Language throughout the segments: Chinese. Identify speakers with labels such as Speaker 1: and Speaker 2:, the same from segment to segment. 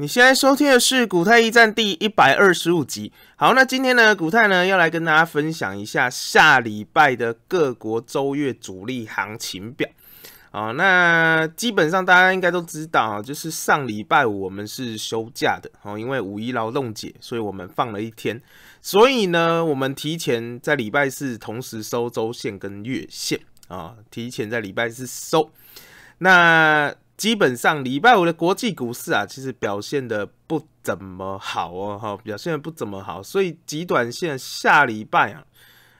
Speaker 1: 你现在收听的是《古太驿站》第一百二十五集。好，那今天呢，古太呢要来跟大家分享一下下礼拜的各国周月主力行情表。好，那基本上大家应该都知道，就是上礼拜五我们是休假的，哦，因为五一劳动节，所以我们放了一天。所以呢，我们提前在礼拜四同时收周线跟月线啊，提前在礼拜四收。那基本上礼拜五的国际股市啊，其实表现的不怎么好哦，哈，表现的不怎么好，所以极短线下礼拜啊，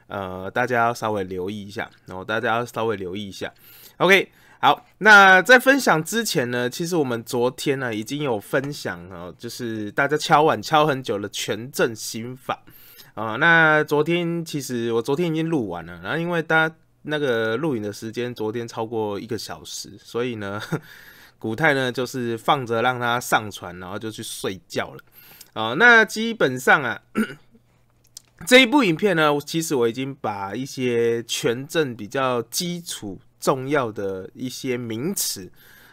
Speaker 1: 呃，大家要稍微留意一下，然后大家要稍微留意一下，OK，好，那在分享之前呢，其实我们昨天呢已经有分享哦，就是大家敲碗敲很久的全证心法啊，那昨天其实我昨天已经录完了，然后因为大家。那个录影的时间昨天超过一个小时，所以呢，古泰呢就是放着让他上传，然后就去睡觉了。啊，那基本上啊，这一部影片呢，其实我已经把一些权证比较基础、重要的一些名词，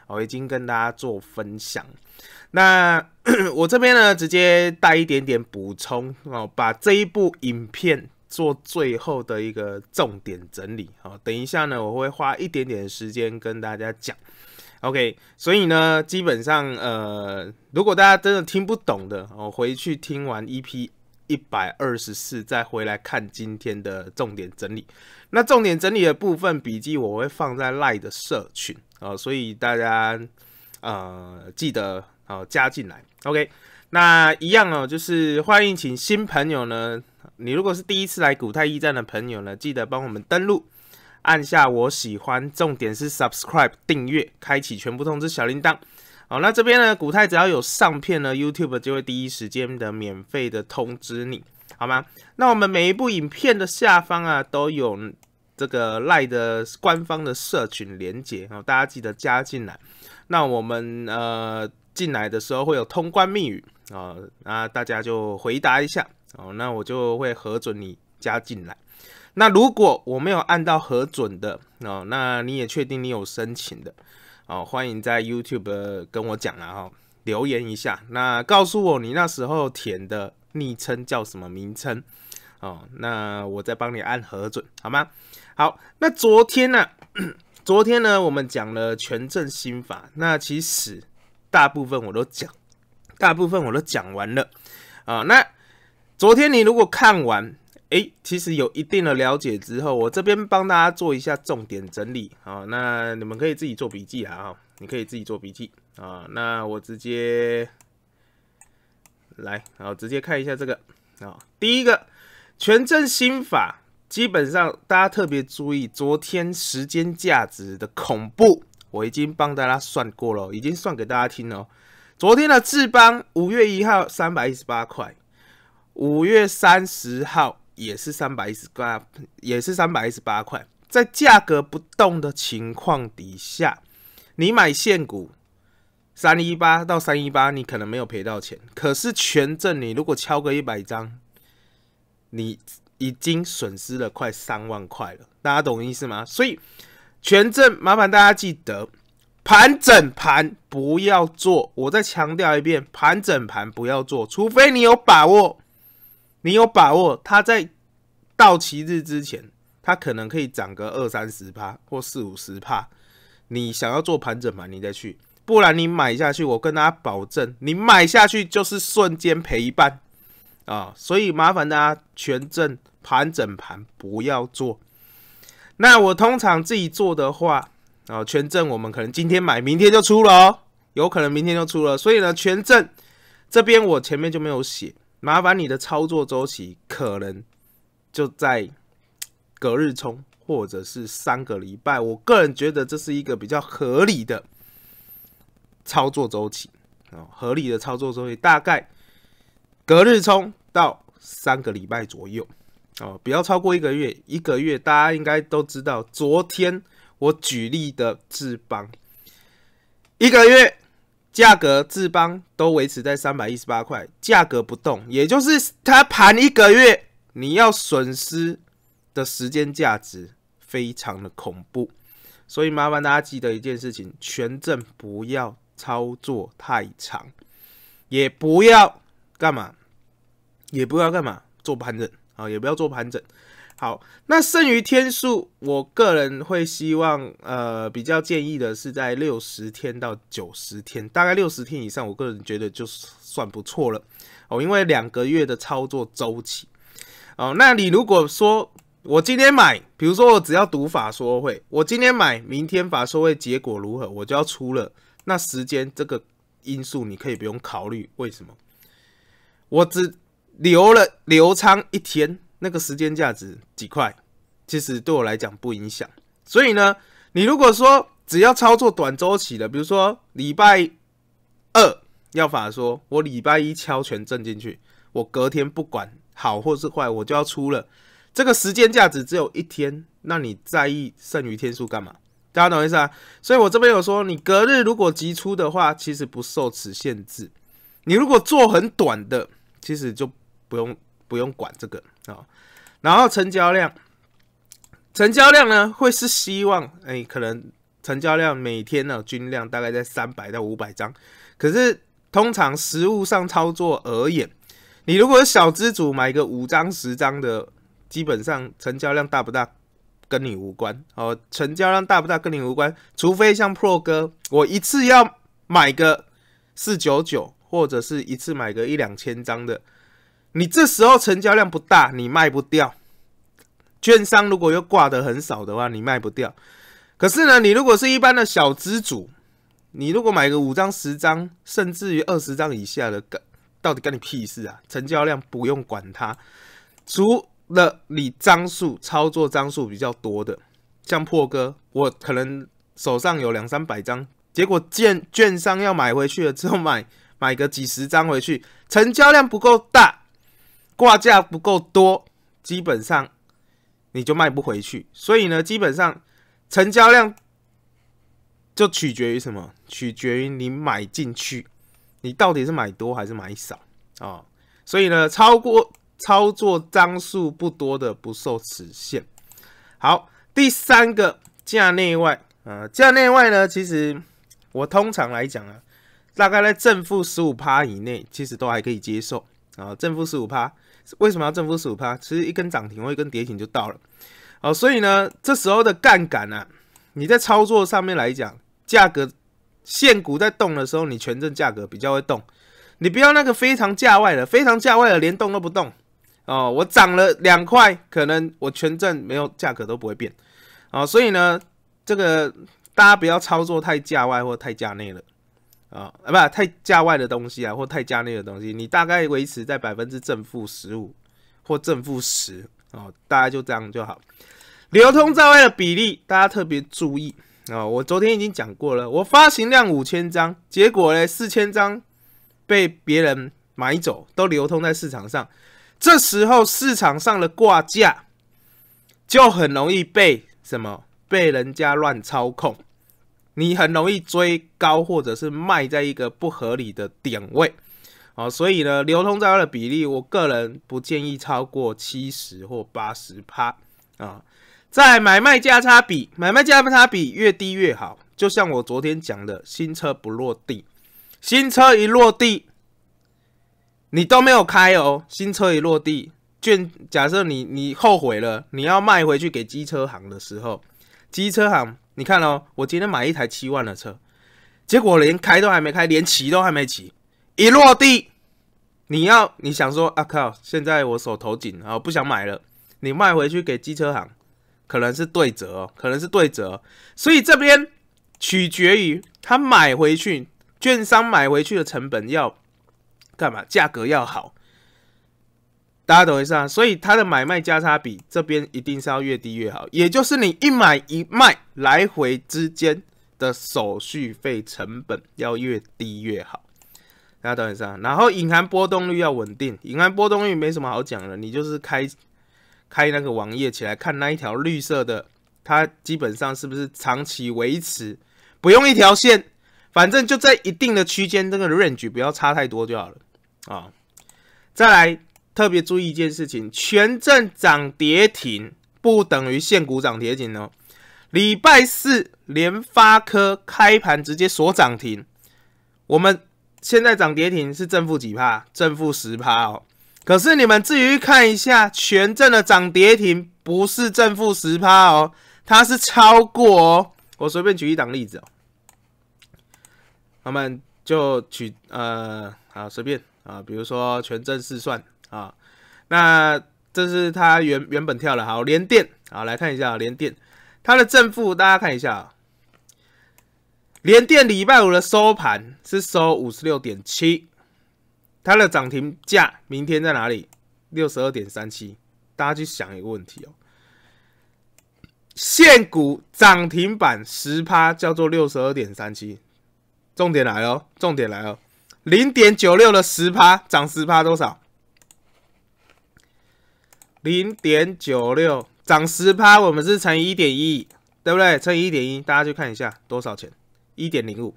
Speaker 1: 我已经跟大家做分享。那 我这边呢，直接带一点点补充哦，把这一部影片。做最后的一个重点整理啊，等一下呢，我会花一点点时间跟大家讲，OK，所以呢，基本上呃，如果大家真的听不懂的，我回去听完 EP 一百二十四再回来看今天的重点整理。那重点整理的部分笔记我会放在赖的社群啊，所以大家呃记得啊加进来，OK，那一样哦，就是欢迎请新朋友呢。你如果是第一次来古泰驿站的朋友呢，记得帮我们登录，按下我喜欢，重点是 subscribe 订阅，开启全部通知小铃铛。好，那这边呢，古泰只要有上片呢，YouTube 就会第一时间的免费的通知你，好吗？那我们每一部影片的下方啊，都有这个赖的官方的社群连接，哦，大家记得加进来。那我们呃进来的时候会有通关密语啊，那大家就回答一下。哦，那我就会核准你加进来。那如果我没有按到核准的哦，那你也确定你有申请的哦，欢迎在 YouTube 跟我讲了哈，留言一下，那告诉我你那时候填的昵称叫什么名称哦，那我再帮你按核准好吗？好，那昨天呢，昨天呢，我们讲了权证心法，那其实大部分我都讲，大部分我都讲完了啊，那。昨天你如果看完，哎，其实有一定的了解之后，我这边帮大家做一下重点整理啊。那你们可以自己做笔记啊，你可以自己做笔记啊。那我直接来，好，直接看一下这个啊。第一个权证新法，基本上大家特别注意，昨天时间价值的恐怖，我已经帮大家算过了，已经算给大家听了。昨天的智邦五月一号三百一十八块。五月三十号也是三百一十八，也是三百一十八块。在价格不动的情况底下，你买现股三一八到三一八，你可能没有赔到钱。可是全证你如果敲个一百张，你已经损失了快三万块了。大家懂意思吗？所以全证麻烦大家记得盘整盘不要做。我再强调一遍，盘整盘不要做，除非你有把握。你有把握，它在到期日之前，它可能可以涨个二三十帕或四五十帕。你想要做盘整盘，你再去；不然你买下去，我跟大家保证，你买下去就是瞬间赔一半啊！所以麻烦大家权证盘整盘不要做。那我通常自己做的话，啊，权证我们可能今天买，明天就出了，哦，有可能明天就出了。所以呢，权证这边我前面就没有写。麻烦你的操作周期可能就在隔日冲，或者是三个礼拜。我个人觉得这是一个比较合理的操作周期啊，合理的操作周期大概隔日冲到三个礼拜左右哦，不要超过一个月。一个月大家应该都知道，昨天我举例的智邦一个月。价格智邦都维持在三百一十八块，价格不动，也就是它盘一个月，你要损失的时间价值非常的恐怖，所以麻烦大家记得一件事情：权证不要操作太长，也不要干嘛，也不要干嘛做盘整啊，也不要做盘整。好，那剩余天数，我个人会希望，呃，比较建议的是在六十天到九十天，大概六十天以上，我个人觉得就算不错了哦。因为两个月的操作周期哦，那你如果说我今天买，比如说我只要赌法说会，我今天买，明天法说会结果如何，我就要出了，那时间这个因素你可以不用考虑。为什么？我只留了留仓一天。那个时间价值几块，其实对我来讲不影响。所以呢，你如果说只要操作短周期的，比如说礼拜二，要法说我礼拜一敲全挣进去，我隔天不管好或是坏，我就要出了。这个时间价值只有一天，那你在意剩余天数干嘛？大家懂意思啊？所以我这边有说，你隔日如果急出的话，其实不受此限制。你如果做很短的，其实就不用。不用管这个啊，然后成交量，成交量呢会是希望哎，可能成交量每天呢均量大概在三百到五百张。可是通常实物上操作而言，你如果小资主买个五张十张的，基本上成交量大不大跟你无关哦，成交量大不大跟你无关，除非像 Pro 哥，我一次要买个四九九，或者是一次买个一两千张的。你这时候成交量不大，你卖不掉；券商如果又挂的很少的话，你卖不掉。可是呢，你如果是一般的小资主，你如果买个五张、十张，甚至于二十张以下的，到底干你屁事啊？成交量不用管它，除了你张数操作张数比较多的，像破哥，我可能手上有两三百张，结果券券商要买回去了之后买买个几十张回去，成交量不够大。挂架不够多，基本上你就卖不回去。所以呢，基本上成交量就取决于什么？取决于你买进去，你到底是买多还是买少啊？所以呢，超过操作张数不多的不受此限。好，第三个价内外啊，价内外呢，其实我通常来讲啊，大概在正负十五趴以内，其实都还可以接受啊，正负十五趴。为什么要正负十五趴？其实一根涨停或一根跌停就到了。好，所以呢，这时候的杠杆啊，你在操作上面来讲，价格现股在动的时候，你权证价格比较会动。你不要那个非常价外的，非常价外的连动都不动。哦，我涨了两块，可能我权证没有价格都不会变。哦，所以呢，这个大家不要操作太价外或太价内了。啊，啊，不太价外的东西啊，或太价内的东西，你大概维持在百分之正负十五或正负十哦，大概就这样就好。流通在外的比例大家特别注意啊，我昨天已经讲过了，我发行量五千张，结果呢四千张被别人买走，都流通在市场上，这时候市场上的挂价就很容易被什么被人家乱操控。你很容易追高，或者是卖在一个不合理的点位，啊，所以呢，流通在外的比例，我个人不建议超过七十或八十趴，啊，在买卖价差比，买卖价差比越低越好。就像我昨天讲的，新车不落地，新车一落地，你都没有开哦。新车一落地，券，假设你你后悔了，你要卖回去给机车行的时候。机车行，你看哦，我今天买一台七万的车，结果连开都还没开，连骑都还没骑，一落地，你要你想说啊靠，现在我手头紧啊，不想买了，你卖回去给机车行，可能是对折，可能是对折，所以这边取决于他买回去，券商买回去的成本要干嘛？价格要好。大家懂意思啊？所以它的买卖价差比这边一定是要越低越好，也就是你一买一卖来回之间的手续费成本要越低越好。大家懂意思啊？然后隐含波动率要稳定，隐含波动率没什么好讲的，你就是开开那个网页起来看那一条绿色的，它基本上是不是长期维持，不用一条线，反正就在一定的区间，这个 range 不要差太多就好了啊。再来。特别注意一件事情：全证涨跌停不等于现股涨跌停哦。礼拜四联发科开盘直接锁涨停，我们现在涨跌停是正负几帕？正负十帕哦。可是你们至于看一下全证的涨跌停，不是正负十帕哦，它是超过哦。我随便举一档例子哦，我们就举呃好随便啊，比如说全证试算。啊，那这是它原原本跳的好连电啊，来看一下连电，它的正负大家看一下连电礼拜五的收盘是收五十六点七，它的涨停价明天在哪里？六十二点三七。大家去想一个问题哦，现股涨停板十趴叫做六十二点三七，重点来哦，重点来哦，零点九六的十趴涨十趴多少？零点九六涨十趴，我们是乘一点一，对不对？乘一点一，大家去看一下多少钱，一点零五。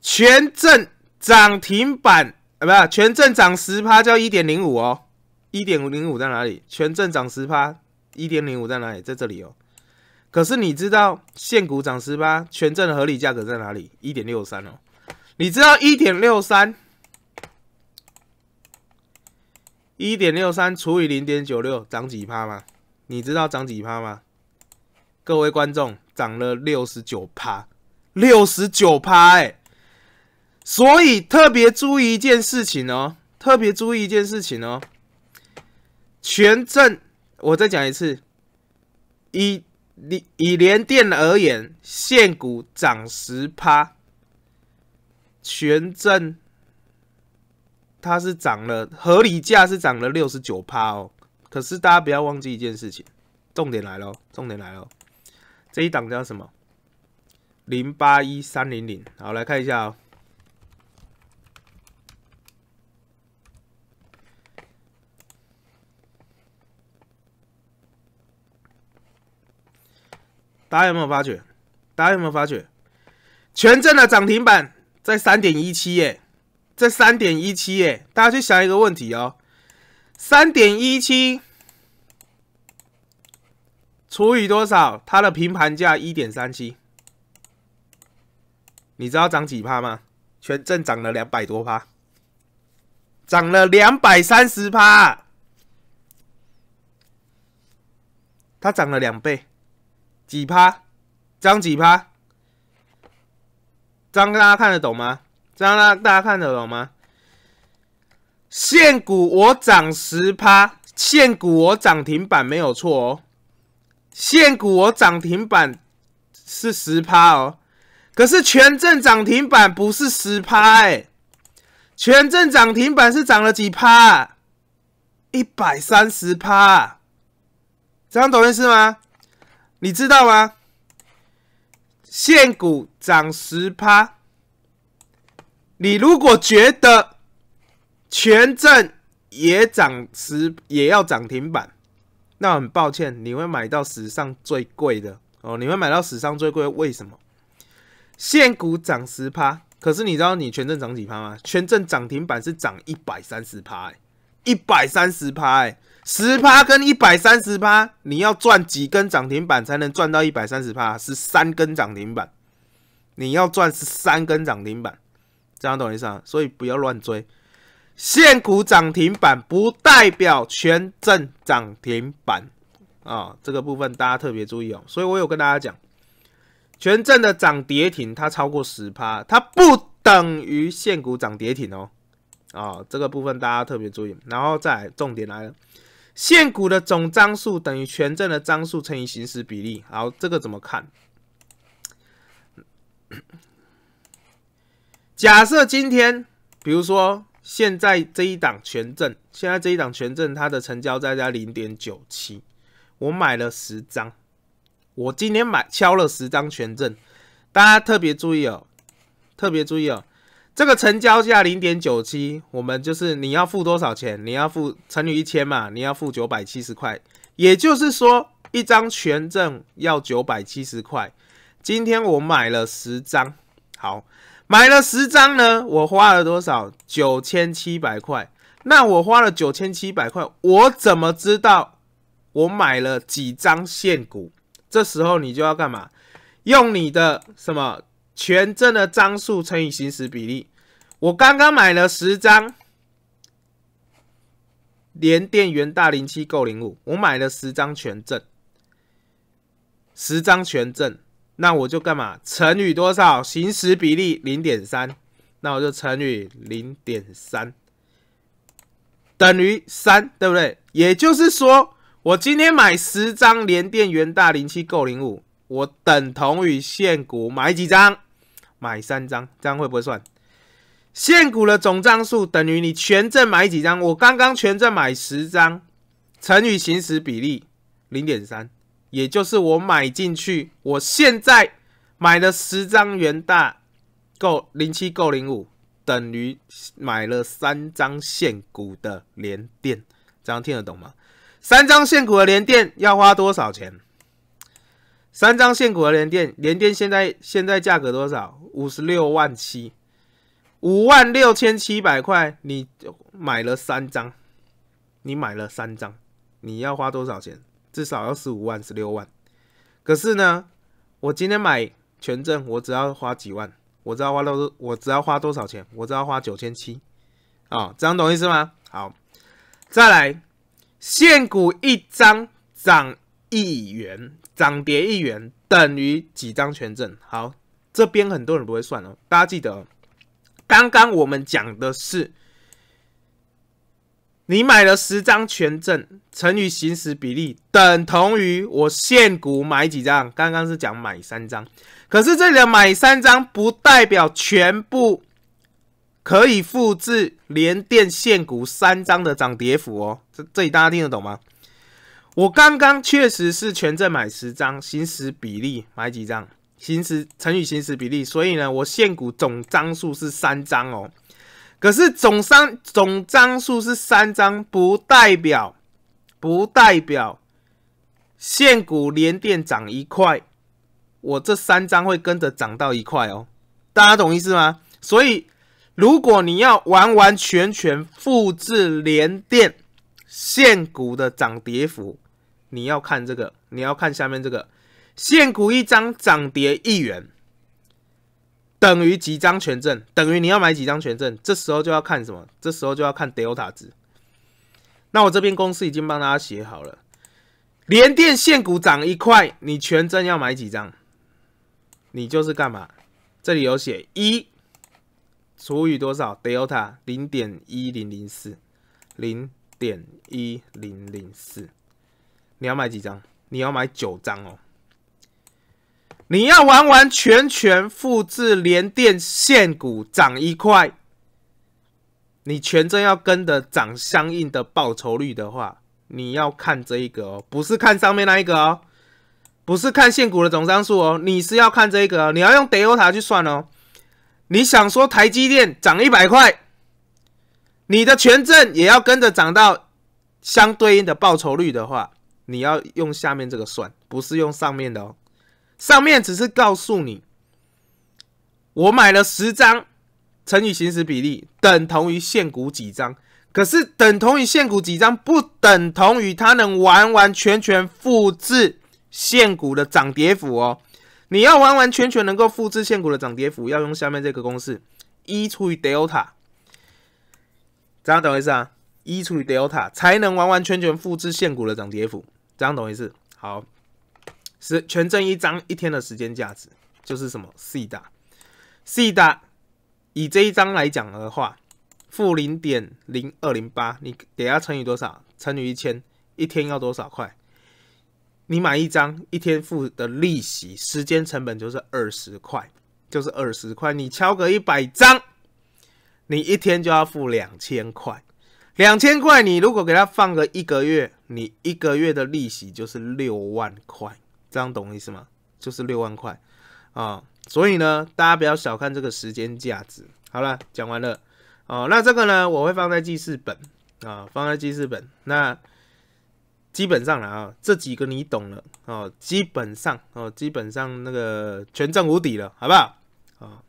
Speaker 1: 全证涨停板啊，不，是全证涨十趴叫一点零五哦。一点零五在哪里？全证涨十趴，一点零五在哪里？在这里哦。可是你知道现股涨十趴，全证的合理价格在哪里？一点六三哦。你知道一点六三？一点六三除以零点九六，涨几趴吗？你知道涨几趴吗？各位观众，涨了六十九趴，六十九趴。哎、所以特别注意一件事情哦，特别注意一件事情哦。全证，我再讲一次，以以以联电而言，现股涨十趴，全证。它是涨了，合理价是涨了六十九趴哦。可是大家不要忘记一件事情，重点来了，重点来了，这一档叫什么？零八一三零零。好，来看一下哦。大家有没有发觉？大家有没有发觉？全镇的涨停板在三点一七耶。这三点一七，哎，大家去想一个问题哦，三点一七除以多少？它的平盘价一点三七，你知道涨几趴吗？全证涨了两百多趴，涨了两百三十趴，它涨了两倍，几趴？涨几趴？涨，大家看得懂吗？这样啦，大家看得懂吗？现股我涨十趴，现股我涨停板没有错哦，现股我涨停板是十趴哦，可是全证涨停板不是十趴，哎，全证涨停板是涨了几趴？一百三十趴，这样懂意思吗？你知道吗？现股涨十趴。你如果觉得全证也涨十，也要涨停板，那很抱歉，你会买到史上最贵的哦。你会买到史上最贵？为什么？现股涨十趴，可是你知道你全证涨几趴吗？全证涨停板是涨一百三十趴，一百三十趴，十趴跟一百三十趴，你要赚几根涨停板才能赚到一百三十趴？是三根涨停板，你要赚是三根涨停板。这样懂意思啊？所以不要乱追，现股涨停板不代表全证涨停板啊！这个部分大家特别注意哦。所以我有跟大家讲，全证的涨跌停它超过十趴，它不等于现股涨跌停哦。啊，这个部分大家特别注意。然后再重点来了，现股的总张数等于全证的张数乘以行使比例。好，这个怎么看？假设今天，比如说现在这一档权证，现在这一档权证它的成交价在零点九七，我买了十张，我今天买敲了十张权证，大家特别注意哦，特别注意哦，这个成交价零点九七，我们就是你要付多少钱？你要付乘以一千嘛，你要付九百七十块，也就是说一张权证要九百七十块，今天我买了十张，好。买了十张呢，我花了多少？九千七百块。那我花了九千七百块，我怎么知道我买了几张限股？这时候你就要干嘛？用你的什么权证的张数乘以行使比例。我刚刚买了十张，联电元大零七购零五，我买了十张权证，十张权证。那我就干嘛？乘以多少？行驶比例零点三，那我就乘以零点三，等于三，对不对？也就是说，我今天买十张联电元大零七购零五，我等同于现股买几张？买三张，这样会不会算？现股的总张数等于你全证买几张？我刚刚全证买十张，乘以行驶比例零点三。也就是我买进去，我现在买了十张元大购零七购零五，等于买了三张限股的连电，这样听得懂吗？三张限股的连电要花多少钱？三张限股的连电，连电现在现在价格多少？五十六万七，五万六千七百块。你买了三张，你买了三张，你要花多少钱？至少要十五万、十六万，可是呢，我今天买权证，我只要花几万，我只要花多，我只要花多少钱，我只要花九千七，啊，这样懂意思吗？好，再来，现股一张涨一元，涨跌一元等于几张权证？好，这边很多人不会算哦，大家记得，刚刚我们讲的是。你买了十张权证，乘以行使比例，等同于我现股买几张？刚刚是讲买三张，可是这里买三张不代表全部可以复制连电现股三张的涨跌幅哦。这这里大家听得懂吗？我刚刚确实是权证买十张，行使比例买几张，行使乘以行使比例，所以呢，我现股总张数是三张哦。可是总张总张数是三张，不代表不代表现股连电涨一块，我这三张会跟着涨到一块哦，大家懂意思吗？所以如果你要完完全全复制连电现股的涨跌幅，你要看这个，你要看下面这个，现股一张涨跌一元。等于几张权证？等于你要买几张权证？这时候就要看什么？这时候就要看 delta 值。那我这边公司已经帮大家写好了。联电现股涨一块，你权证要买几张？你就是干嘛？这里有写一除以多少 delta 零点一零零四，零点一零零四。你要买几张？你要买九张哦。你要完完全全复制，连电线股涨一块，你权证要跟着涨相应的报酬率的话，你要看这一个哦，不是看上面那一个哦，不是看线股的总张数哦，你是要看这一个，你要用 l t 塔去算哦。你想说台积电涨一百块，你的权证也要跟着涨到相对应的报酬率的话，你要用下面这个算，不是用上面的哦。上面只是告诉你，我买了十张，乘以行实比例，等同于现股几张。可是等同于现股几张，不等同于它能完完全全复制现股的涨跌幅哦。你要完完全全能够复制现股的涨跌幅，要用下面这个公式：一除以 delta。这样懂意思啊？一除以 delta 才能完完全全复制现股的涨跌幅。这样懂意思？好。是全证一张一天的时间价值就是什么？C 打 C 打，以这一张来讲的话，负零点零二零八，你得要乘以多少？乘以一千，一天要多少块？你买一张一天付的利息时间成本就是二十块，就是二十块。你敲个一百张，你一天就要付两千块，两千块你如果给他放个一个月，你一个月的利息就是六万块。这样懂意思吗？就是六万块啊，所以呢，大家不要小看这个时间价值。好了，讲完了哦。那这个呢，我会放在记事本啊，放在记事本。那基本上了啊，这几个你懂了哦。基本上哦，基本上那个全证无底了，好不好？啊，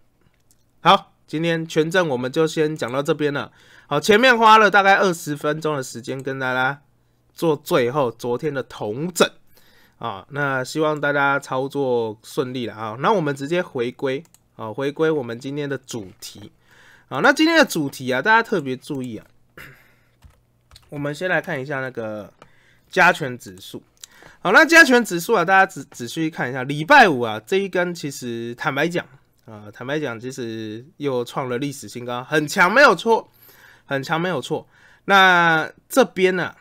Speaker 1: 好，今天全证我们就先讲到这边了。好，前面花了大概二十分钟的时间跟大家做最后昨天的同整。啊，那希望大家操作顺利了啊。那我们直接回归啊，回归我们今天的主题啊。那今天的主题啊，大家特别注意啊。我们先来看一下那个加权指数。好，那加权指数啊，大家仔仔细看一下，礼拜五啊这一根其实坦白讲啊，坦白讲其实又创了历史新高，很强没有错，很强没有错。那这边呢？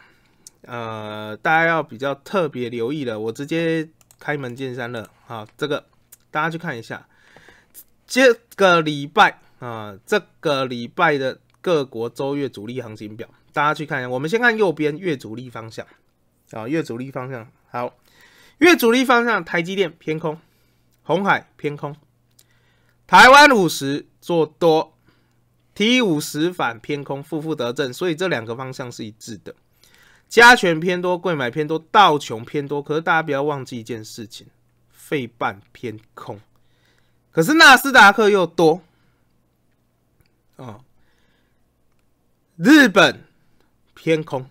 Speaker 1: 呃，大家要比较特别留意了。我直接开门见山了啊，这个大家去看一下。这个礼拜啊，这个礼拜的各国周月主力行情表，大家去看一下。我们先看右边月主力方向啊，月主力方向好，月主力方向，台积电偏空，红海偏空，台湾五十做多，T 五十反偏空，负负得正，所以这两个方向是一致的。加权偏多，贵买偏多，道琼偏多，可是大家不要忘记一件事情，费半偏空，可是纳斯达克又多，啊，日本偏空，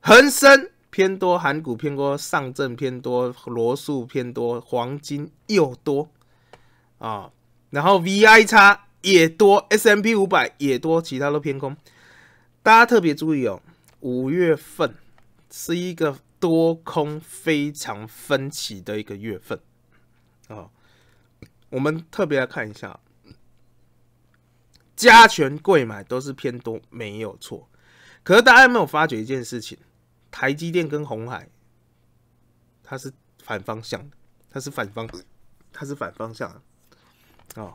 Speaker 1: 恒生偏多，港股偏多，上证偏多，罗素偏多，黄金又多，啊，然后 V I 叉也多，S M P 五百也多，其他都偏空，大家特别注意哦，五月份。是一个多空非常分歧的一个月份哦。我们特别来看一下，加权贵买都是偏多，没有错。可是大家有没有发觉一件事情，台积电跟红海，它是反方向，它是反方，它是反方向啊。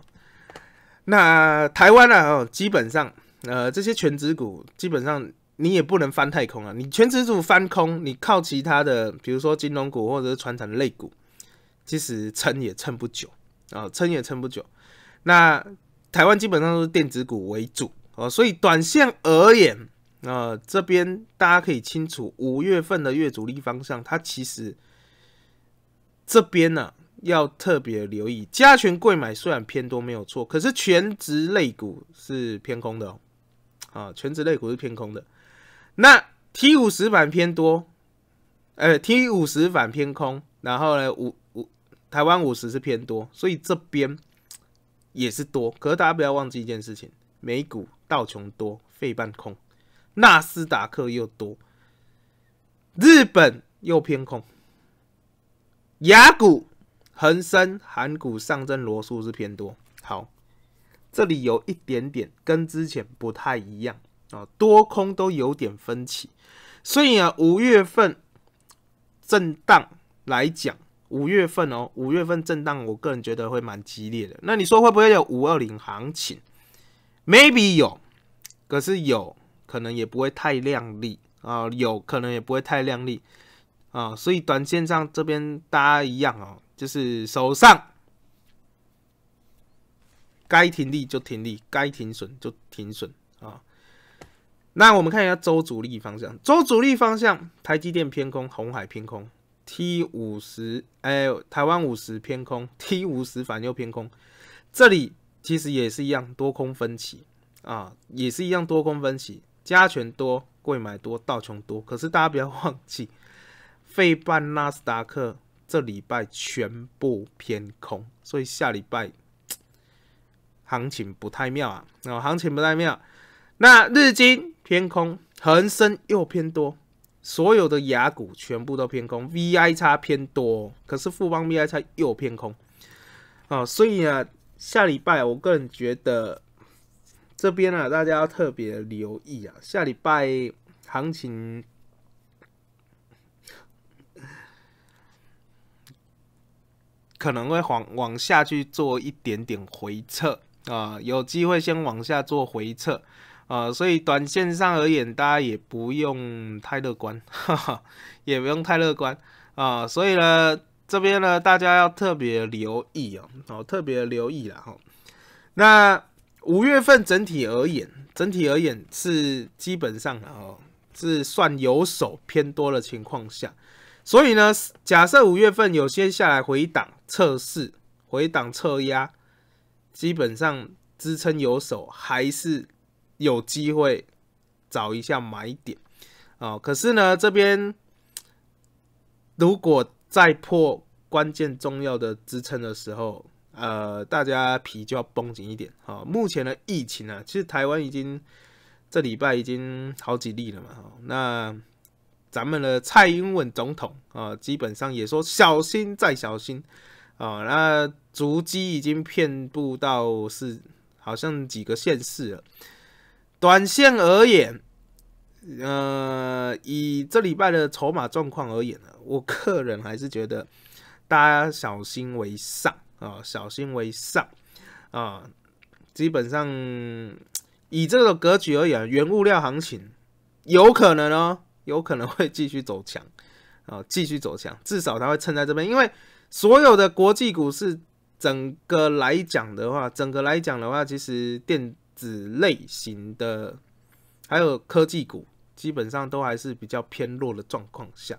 Speaker 1: 那台湾啊，基本上呃这些全职股基本上。你也不能翻太空啊！你全职股翻空，你靠其他的，比如说金融股或者是传统的类股，其实撑也撑不久啊，撑也撑不久。那台湾基本上都是电子股为主哦，所以短线而言，呃，这边大家可以清楚，五月份的月主力方向，它其实这边呢要特别留意，加权贵买虽然偏多没有错，可是全职类股是偏空的哦，啊，全职类股是偏空的。那 T 五十版偏多，呃 T 五十版偏空，然后呢五五台湾五十是偏多，所以这边也是多。可是大家不要忘记一件事情，美股道琼多，费半空，纳斯达克又多，日本又偏空，雅股、恒生、韩股、上证、罗素是偏多。好，这里有一点点跟之前不太一样。啊，多空都有点分歧，所以啊，五月份震荡来讲，五月份哦，五月份震荡，我个人觉得会蛮激烈的。那你说会不会有五二零行情？Maybe 有，可是有可能也不会太亮丽啊，有可能也不会太亮丽啊。所以短线上这边大家一样哦，就是手上该停利就停利，该停损就停损啊。那我们看一下周主力方向，周主力方向，台积电偏空，红海偏空，T 五十，哎，台湾五十偏空，T 五十反又偏空，这里其实也是一样多空分歧啊，也是一样多空分歧，加权多，贵买多，道琼多，可是大家不要忘记，费半纳斯达克这礼拜全部偏空，所以下礼拜 行情不太妙啊，哦，行情不太妙。那日经偏空，恒生又偏多，所有的雅股全部都偏空，V I 差偏多，可是富邦 V I 差又偏空，啊，所以啊，下礼拜我个人觉得这边啊，大家要特别留意啊，下礼拜行情可能会往往下去做一点点回撤啊，有机会先往下做回撤。啊，所以短线上而言，大家也不用太乐观，哈哈，也不用太乐观啊。所以呢，这边呢，大家要特别留意哦，哦，特别留意了哈。那五月份整体而言，整体而言是基本上，啊、是算有手偏多的情况下，所以呢，假设五月份有些下来回档测试，回档测压，基本上支撑有手还是。有机会找一下买点，哦，可是呢，这边如果再破关键重要的支撑的时候，呃，大家皮就要绷紧一点，哈。目前的疫情啊，其实台湾已经这礼拜已经好几例了嘛，那咱们的蔡英文总统啊，基本上也说小心再小心，哦。那足迹已经遍布到是好像几个县市了。短线而言，呃，以这礼拜的筹码状况而言呢，我个人还是觉得大家小心为上啊，小心为上啊。基本上以这个格局而言，原物料行情有可能哦，有可能会继续走强啊，继续走强，至少它会撑在这边，因为所有的国际股市整个来讲的话，整个来讲的话，其实电。子类型的，还有科技股，基本上都还是比较偏弱的状况下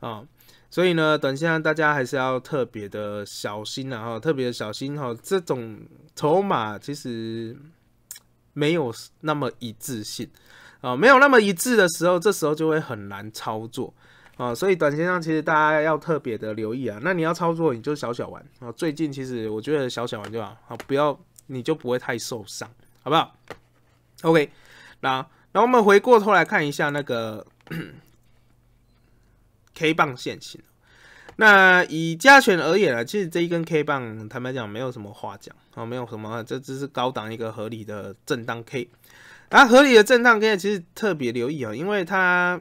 Speaker 1: 啊，所以呢，短线上大家还是要特别的小心，然后特别的小心哈。这种筹码其实没有那么一致性啊，没有那么一致的时候，这时候就会很难操作啊。所以短线上其实大家要特别的留意啊。那你要操作，你就小小玩啊。最近其实我觉得小小玩就好啊，不要你就不会太受伤。好不好？OK，那那我们回过头来看一下那个 K 棒线型。那以加权而言啊，其实这一根 K 棒，坦白讲，没有什么话讲啊，没有什么，这只是高档一个合理的震荡 K。啊，合理的震荡 K，其实特别留意啊，因为它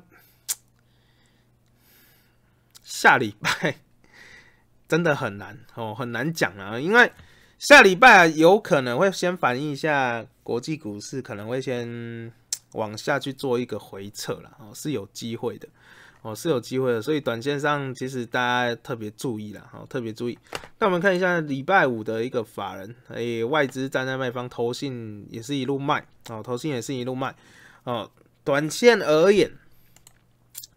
Speaker 1: 下礼拜 真的很难哦，很难讲啊，因为。下礼拜有可能会先反映一下国际股市，可能会先 往下去做一个回撤了，哦，是有机会的，哦，是有机会的，所以短线上其实大家特别注意了，哦，特别注意。那我们看一下礼拜五的一个法人，哎，外资站在卖方，投信也是一路卖，哦，投信也是一路卖，哦，短线而言，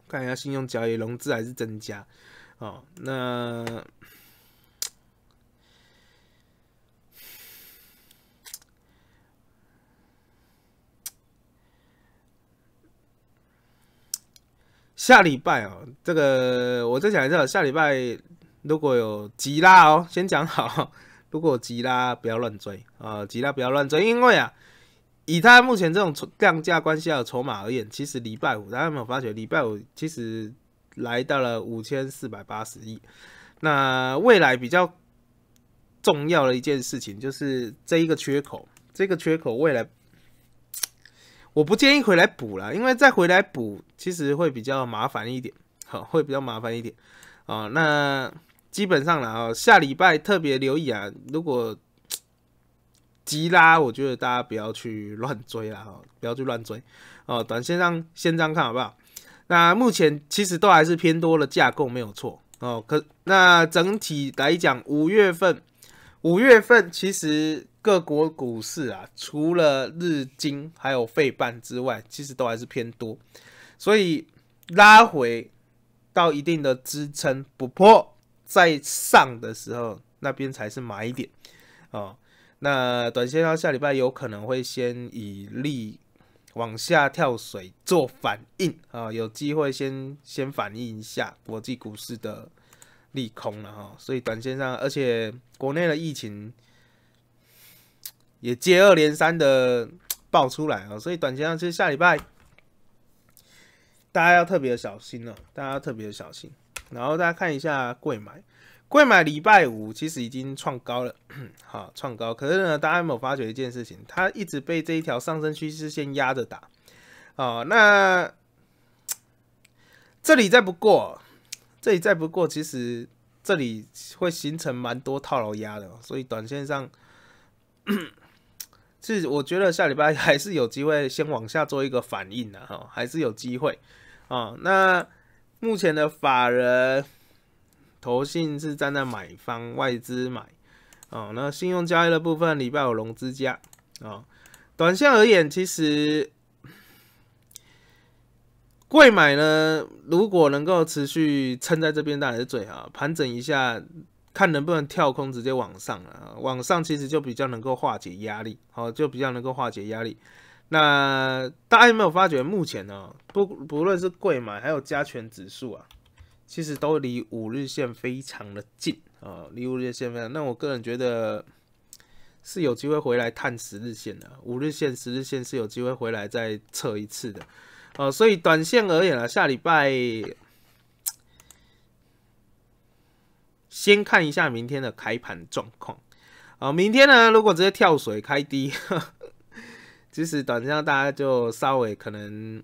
Speaker 1: 看一下信用交易融资还是增加，哦，那。下礼拜哦，这个我再讲一下。下礼拜如果有吉拉哦，先讲好。如果吉拉不要乱追啊，吉拉不要乱追，因为啊，以他目前这种量价关系的筹码而言，其实礼拜五大家有没有发觉？礼拜五其实来到了五千四百八十亿。那未来比较重要的一件事情就是这一个缺口，这个缺口未来。我不建议回来补了，因为再回来补其实会比较麻烦一点，好，会比较麻烦一点啊。那基本上啊，下礼拜特别留意啊，如果 急拉，我觉得大家不要去乱追啊，哈，不要去乱追哦。短线上先这样看好不好？那目前其实都还是偏多的架构没有错哦。可那整体来讲，五月份，五月份其实。各国股市啊，除了日经还有费半之外，其实都还是偏多，所以拉回到一定的支撑不破再上的时候，那边才是买点哦。那短线上下礼拜有可能会先以利往下跳水做反应啊，有机会先先反映一下国际股市的利空了哈。所以短线上，而且国内的疫情。也接二连三的 爆出来啊，所以短线上其实下礼拜大家要特别小心了，大家要特别的小心。然后大家看一下贵买，贵买礼拜五其实已经创高了，好创高。可是呢，大家有有发觉一件事情，它一直被这一条上升趋势线压着打啊。那 这里再不过，这里再不过，其实这里会形成蛮多套牢压的，所以短线上。是，我觉得下礼拜 还是有机会，先往下做一个反应的哈，还是有机会啊。那目前的法人投信是站在买方外资买，哦，那信用交易的部分礼拜有融资加，啊。短线而言其实贵买呢，如果能够持续撑在这边，当然是最好，盘整一下。看能不能跳空直接往上啊，往上其实就比较能够化解压力，好，就比较能够化解压力。那大家有没有发觉，目前呢，不不论是贵买还有加权指数啊，其实都离五日线非常的近啊，离五日线非常。那我个人觉得是有机会回来探十日线的，五日线十日线是有机会回来再测一次的，呃，所以短线而言啊，下礼拜。先看一下明天的开盘状况，啊，明天呢，如果直接跳水开低，其实短线大家就稍微可能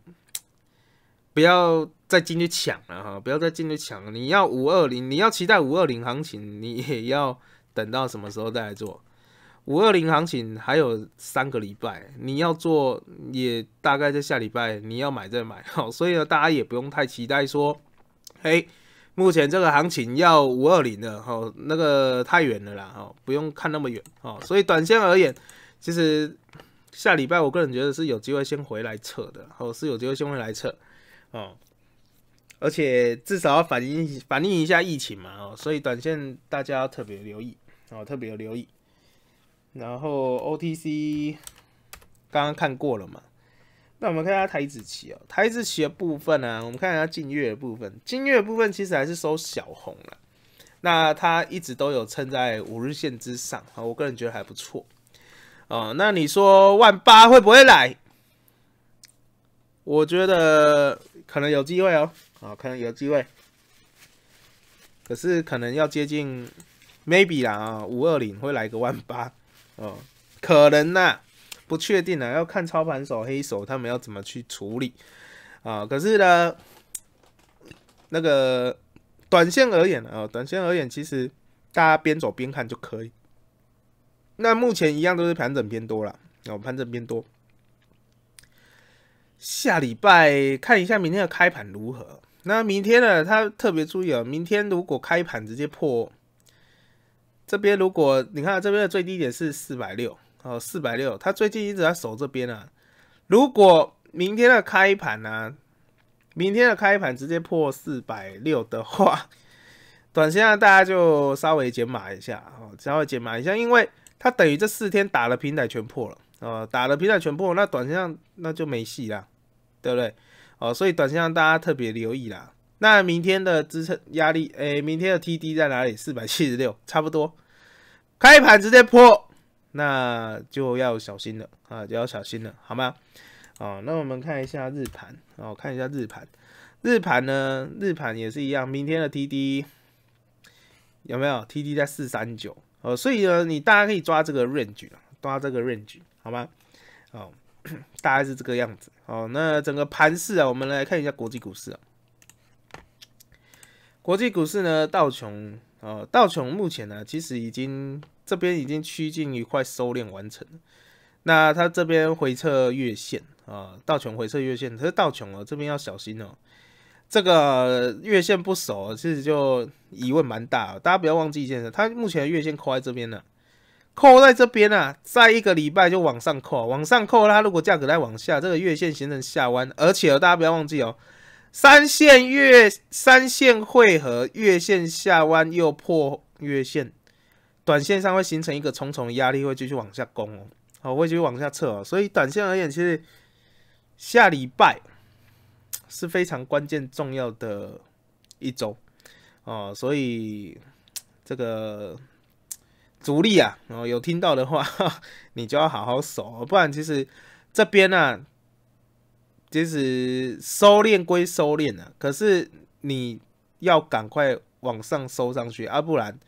Speaker 1: 不要再进去抢了哈，不要再进去抢了。你要五二零，你要期待五二零行情，你也要等到什么时候再来做？五二零行情还有三个礼拜，你要做也大概在下礼拜，你要买再买。好，所以呢，大家也不用太期待说，嘿。目前这个行情要五二零的哦，那个太远了啦哦，不用看那么远哦。所以短线而言，其实下礼拜我个人觉得是有机会先回来测的哦，是有机会先回来测哦。而且至少要反映反映一下疫情嘛哦，所以短线大家要特别留意哦，特别留意。然后 OTC 刚刚看过了嘛。那我们看一下台子棋哦，台子棋的部分呢，我们看一下金月的部分，金月的部分其实还是收小红了，那它一直都有撑在五日线之上啊，我个人觉得还不错啊。那你说万八会不会来？我觉得可能有机会哦，啊，可能有机会，可是可能要接近，maybe 啦啊，五二零会来个万八，哦，可能呐。不确定啊，要看操盘手、黑手他们要怎么去处理啊。可是呢，那个短线而言啊，短线而言，其实大家边走边看就可以。那目前一样都是盘整边多了，那盘整边多。下礼拜看一下明天的开盘如何。那明天呢，他特别注意啊，明天如果开盘直接破这边，如果你看这边的最低点是四百六。哦，四百六，它最近一直在守这边啊。如果明天的开盘呢，明天的开盘直接破四百六的话，短线上大家就稍微减码一下，哦，稍微减码一下，因为它等于这四天打了平台全破了，哦，打了平台全破，那短线上那就没戏啦，对不对？哦，所以短线上大家特别留意啦。那明天的支撑压力，哎，明天的 TD 在哪里？四百七十六，差不多，开盘直接破。那就要小心了啊，就要小心了，好吗？哦，那我们看一下日盘哦，看一下日盘，日盘呢，日盘也是一样，明天的 TD 有没有？TD 在四三九哦，所以呢，你大家可以抓这个 range 抓这个 range，好吗？哦，大概是这个样子。哦，那整个盘市啊，我们来看一下国际股市啊，国际股市呢，道琼哦，道琼目前呢，其实已经。这边已经趋近于快收敛完成那他这边回撤月线啊，道琼回撤月线，可是道琼哦，这边要小心哦。这个月线不熟，其实就疑问蛮大。大家不要忘记一件事，他目前月线扣在这边了，扣在这边啊，在一个礼拜就往上扣，往上扣，它如果价格在往下，这个月线形成下弯，而且大家不要忘记哦，三线月三线汇合，月线下弯又破月线。短线上会形成一个重重压力，会继续往下攻哦，好，会继续往下撤哦，所以短线而言，其实下礼拜是非常关键重要的一周哦，所以这个主力啊，哦，有听到的话，你就要好好守哦，不然其实这边呢，其实收敛归收敛啊，可是你要赶快往上收上去，啊，不然。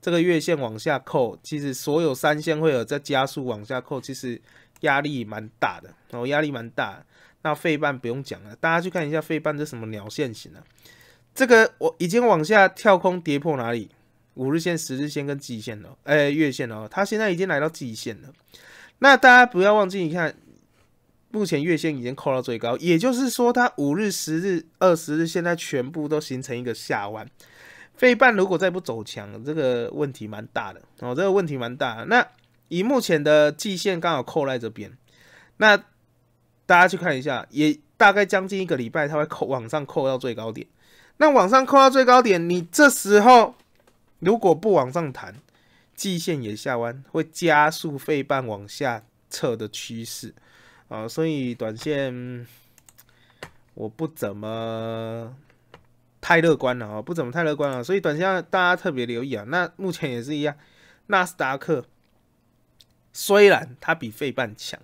Speaker 1: 这个月线往下扣，其实所有三线会有在加速往下扣，其实压力蛮大的，然后压力蛮大。那费半不用讲了，大家去看一下费半这什么鸟线型啊？这个我已经往下跳空跌破哪里？五日线、十日线跟季线了，哎，月线哦，它现在已经来到季线了。那大家不要忘记，你看目前月线已经扣到最高，也就是说它五日、十日、二十日现在全部都形成一个下弯。费半如果再不走强，这个问题蛮大的哦，这个问题蛮大。那以目前的季线刚好扣在这边，那大家去看一下，也大概将近一个礼拜，它会扣往上扣到最高点。那往上扣到最高点，你这时候如果不往上弹，季线也下弯，会加速费半往下撤的趋势啊，所以短线我不怎么。太乐观了哦，不怎么太乐观了，所以短下大家特别留意啊。那目前也是一样，纳斯达克虽然它比费半强，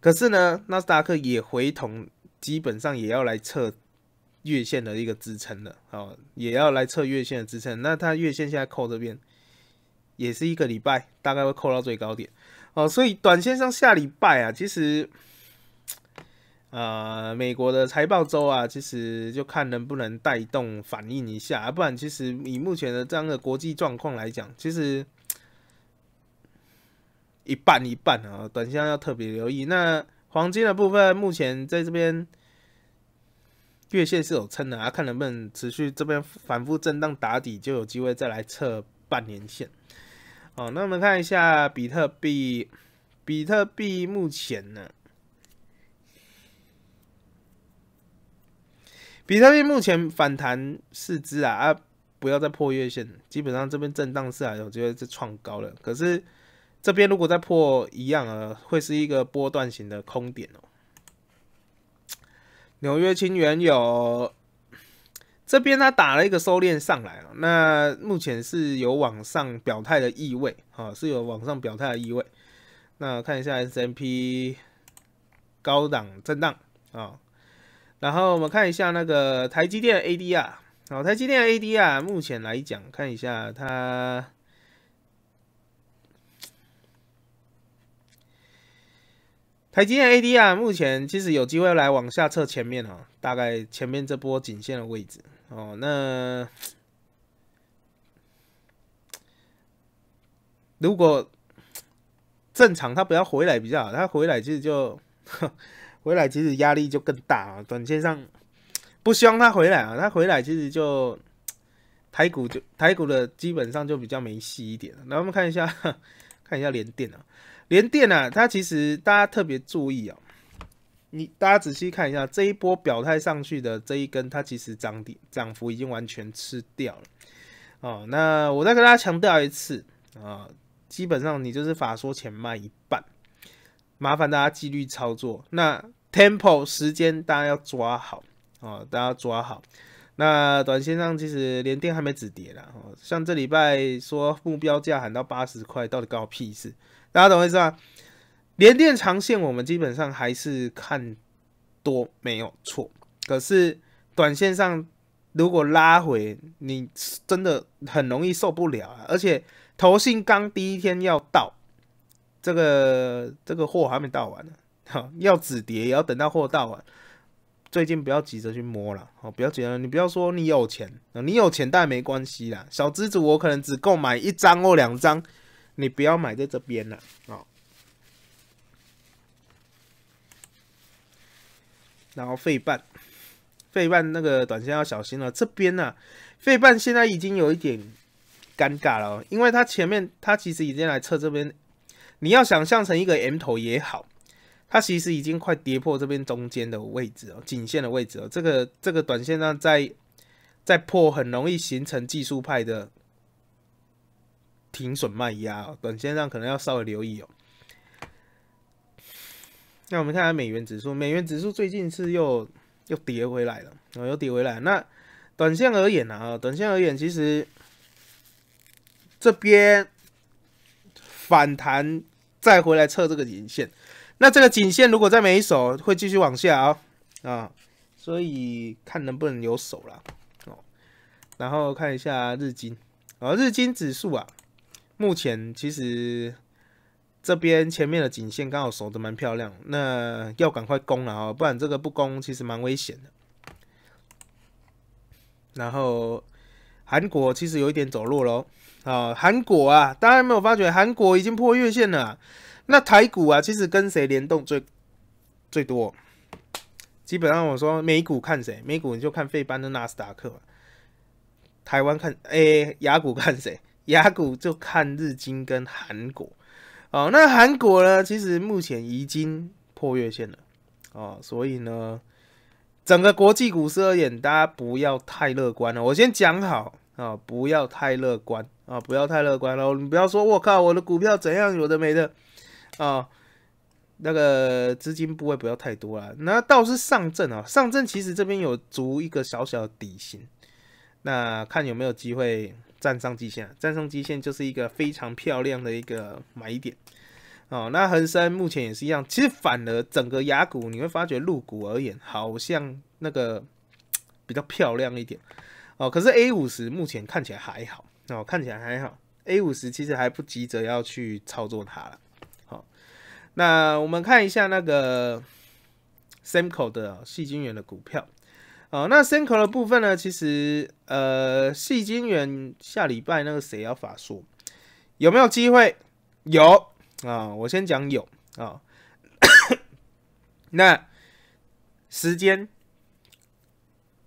Speaker 1: 可是呢，纳斯达克也回同，基本上也要来测月线的一个支撑了哦，也要来测月线的支撑。那它月线现在扣这边，也是一个礼拜，大概会扣到最高点哦。所以短线上下礼拜啊，其实。呃，美国的财报周啊，其实就看能不能带动反应一下，不然其实以目前的这样的国际状况来讲，其实一半一半啊，短线要特别留意。那黄金的部分，目前在这边月线是有撑的啊，看能不能持续这边反复震荡打底，就有机会再来测半年线。哦，那我们看一下比特币，比特币目前呢？比特币目前反弹四只啊啊！不要再破月线，基本上这边震荡试啊，我觉得这创高了。可是这边如果再破一样啊，会是一个波段型的空点哦。纽约清原有这边它打了一个收敛上来了，那目前是有往上表态的意味啊，是有往上表态的意味。那看一下 S M P 高档震荡啊。然后我们看一下那个台积电 ADR，好，台积电 ADR 目前来讲，看一下它台积电 ADR 目前其实有机会来往下测前面哦，大概前面这波颈线的位置哦。那如果正常，它不要回来比较好，它回来其实就。回来其实压力就更大啊，短线上不希望他回来啊，他回来其实就台股就台股的基本上就比较没戏一点。那我们看一下 看一下联电啊，联电啊，它其实大家特别注意啊，你大家仔细看一下这一波表态上去的这一根，它其实涨点涨幅已经完全吃掉了。哦，那我再跟大家强调一次啊，基本上你就是法说前卖一半。麻烦大家纪律操作，那 tempo 时间大家要抓好哦，大家抓好。那短线上其实连电还没止跌啦，哦，像这礼拜说目标价喊到八十块，到底搞屁事？大家懂我意思吧？连电长线我们基本上还是看多没有错，可是短线上如果拉回，你真的很容易受不了啊！而且投信刚第一天要到。这个这个货还没到完呢，哈，要止跌也要等到货到完。最近不要急着去摸了，好不要急着，你不要说你有钱，你有钱但没关系啦。小资主我可能只购买一张或两张，你不要买在这边了啊。然后废半废半那个短线要小心了，这边呢废半现在已经有一点尴尬了，因为他前面他其实已经来测这边。你要想象成一个 M 头也好，它其实已经快跌破这边中间的位置哦，颈线的位置哦。这个这个短线上在在破很容易形成技术派的停损卖压，短线上可能要稍微留意哦。那我们看看美元指数，美元指数最近是又又跌回来了，哦，又跌回来。那短线而言呢，啊，短线而言，其实这边。反弹再回来测这个颈线，那这个颈线如果再没守，会继续往下啊啊，所以看能不能有守了哦。然后看一下日经啊，日经指数啊，目前其实这边前面的颈线刚好守的蛮漂亮，那要赶快攻了啊，不然这个不攻其实蛮危险的。然后韩国其实有一点走弱喽。啊，韩国啊，大家有没有发觉韩国已经破月线了？那台股啊，其实跟谁联动最最多？基本上我说美股看谁？美股你就看费班的纳斯达克台湾看诶，雅股看谁？雅股就看日经跟韩国。哦，那韩国呢，其实目前已经破月线了。哦，所以呢，整个国际股市而言，大家不要太乐观了。我先讲好啊，不要太乐观。啊，不要太乐观了。你不要说，我靠，我的股票怎样有的没的，啊，那个资金部位不要太多了。那倒是上证啊，上证其实这边有足一个小小的底薪，那看有没有机会站上极限。站上极限就是一个非常漂亮的一个买点。哦，那恒生目前也是一样，其实反而整个雅股，你会发觉入股而言，好像那个比较漂亮一点。哦，可是 A 五十目前看起来还好。哦，看起来还好。A 五十其实还不急着要去操作它了。好，那我们看一下那个 Semco 的细菌源的股票。哦，那 Semco 的部分呢？其实呃，细菌源下礼拜那个谁要法说？有没有机会？有啊，我先讲有啊。那时间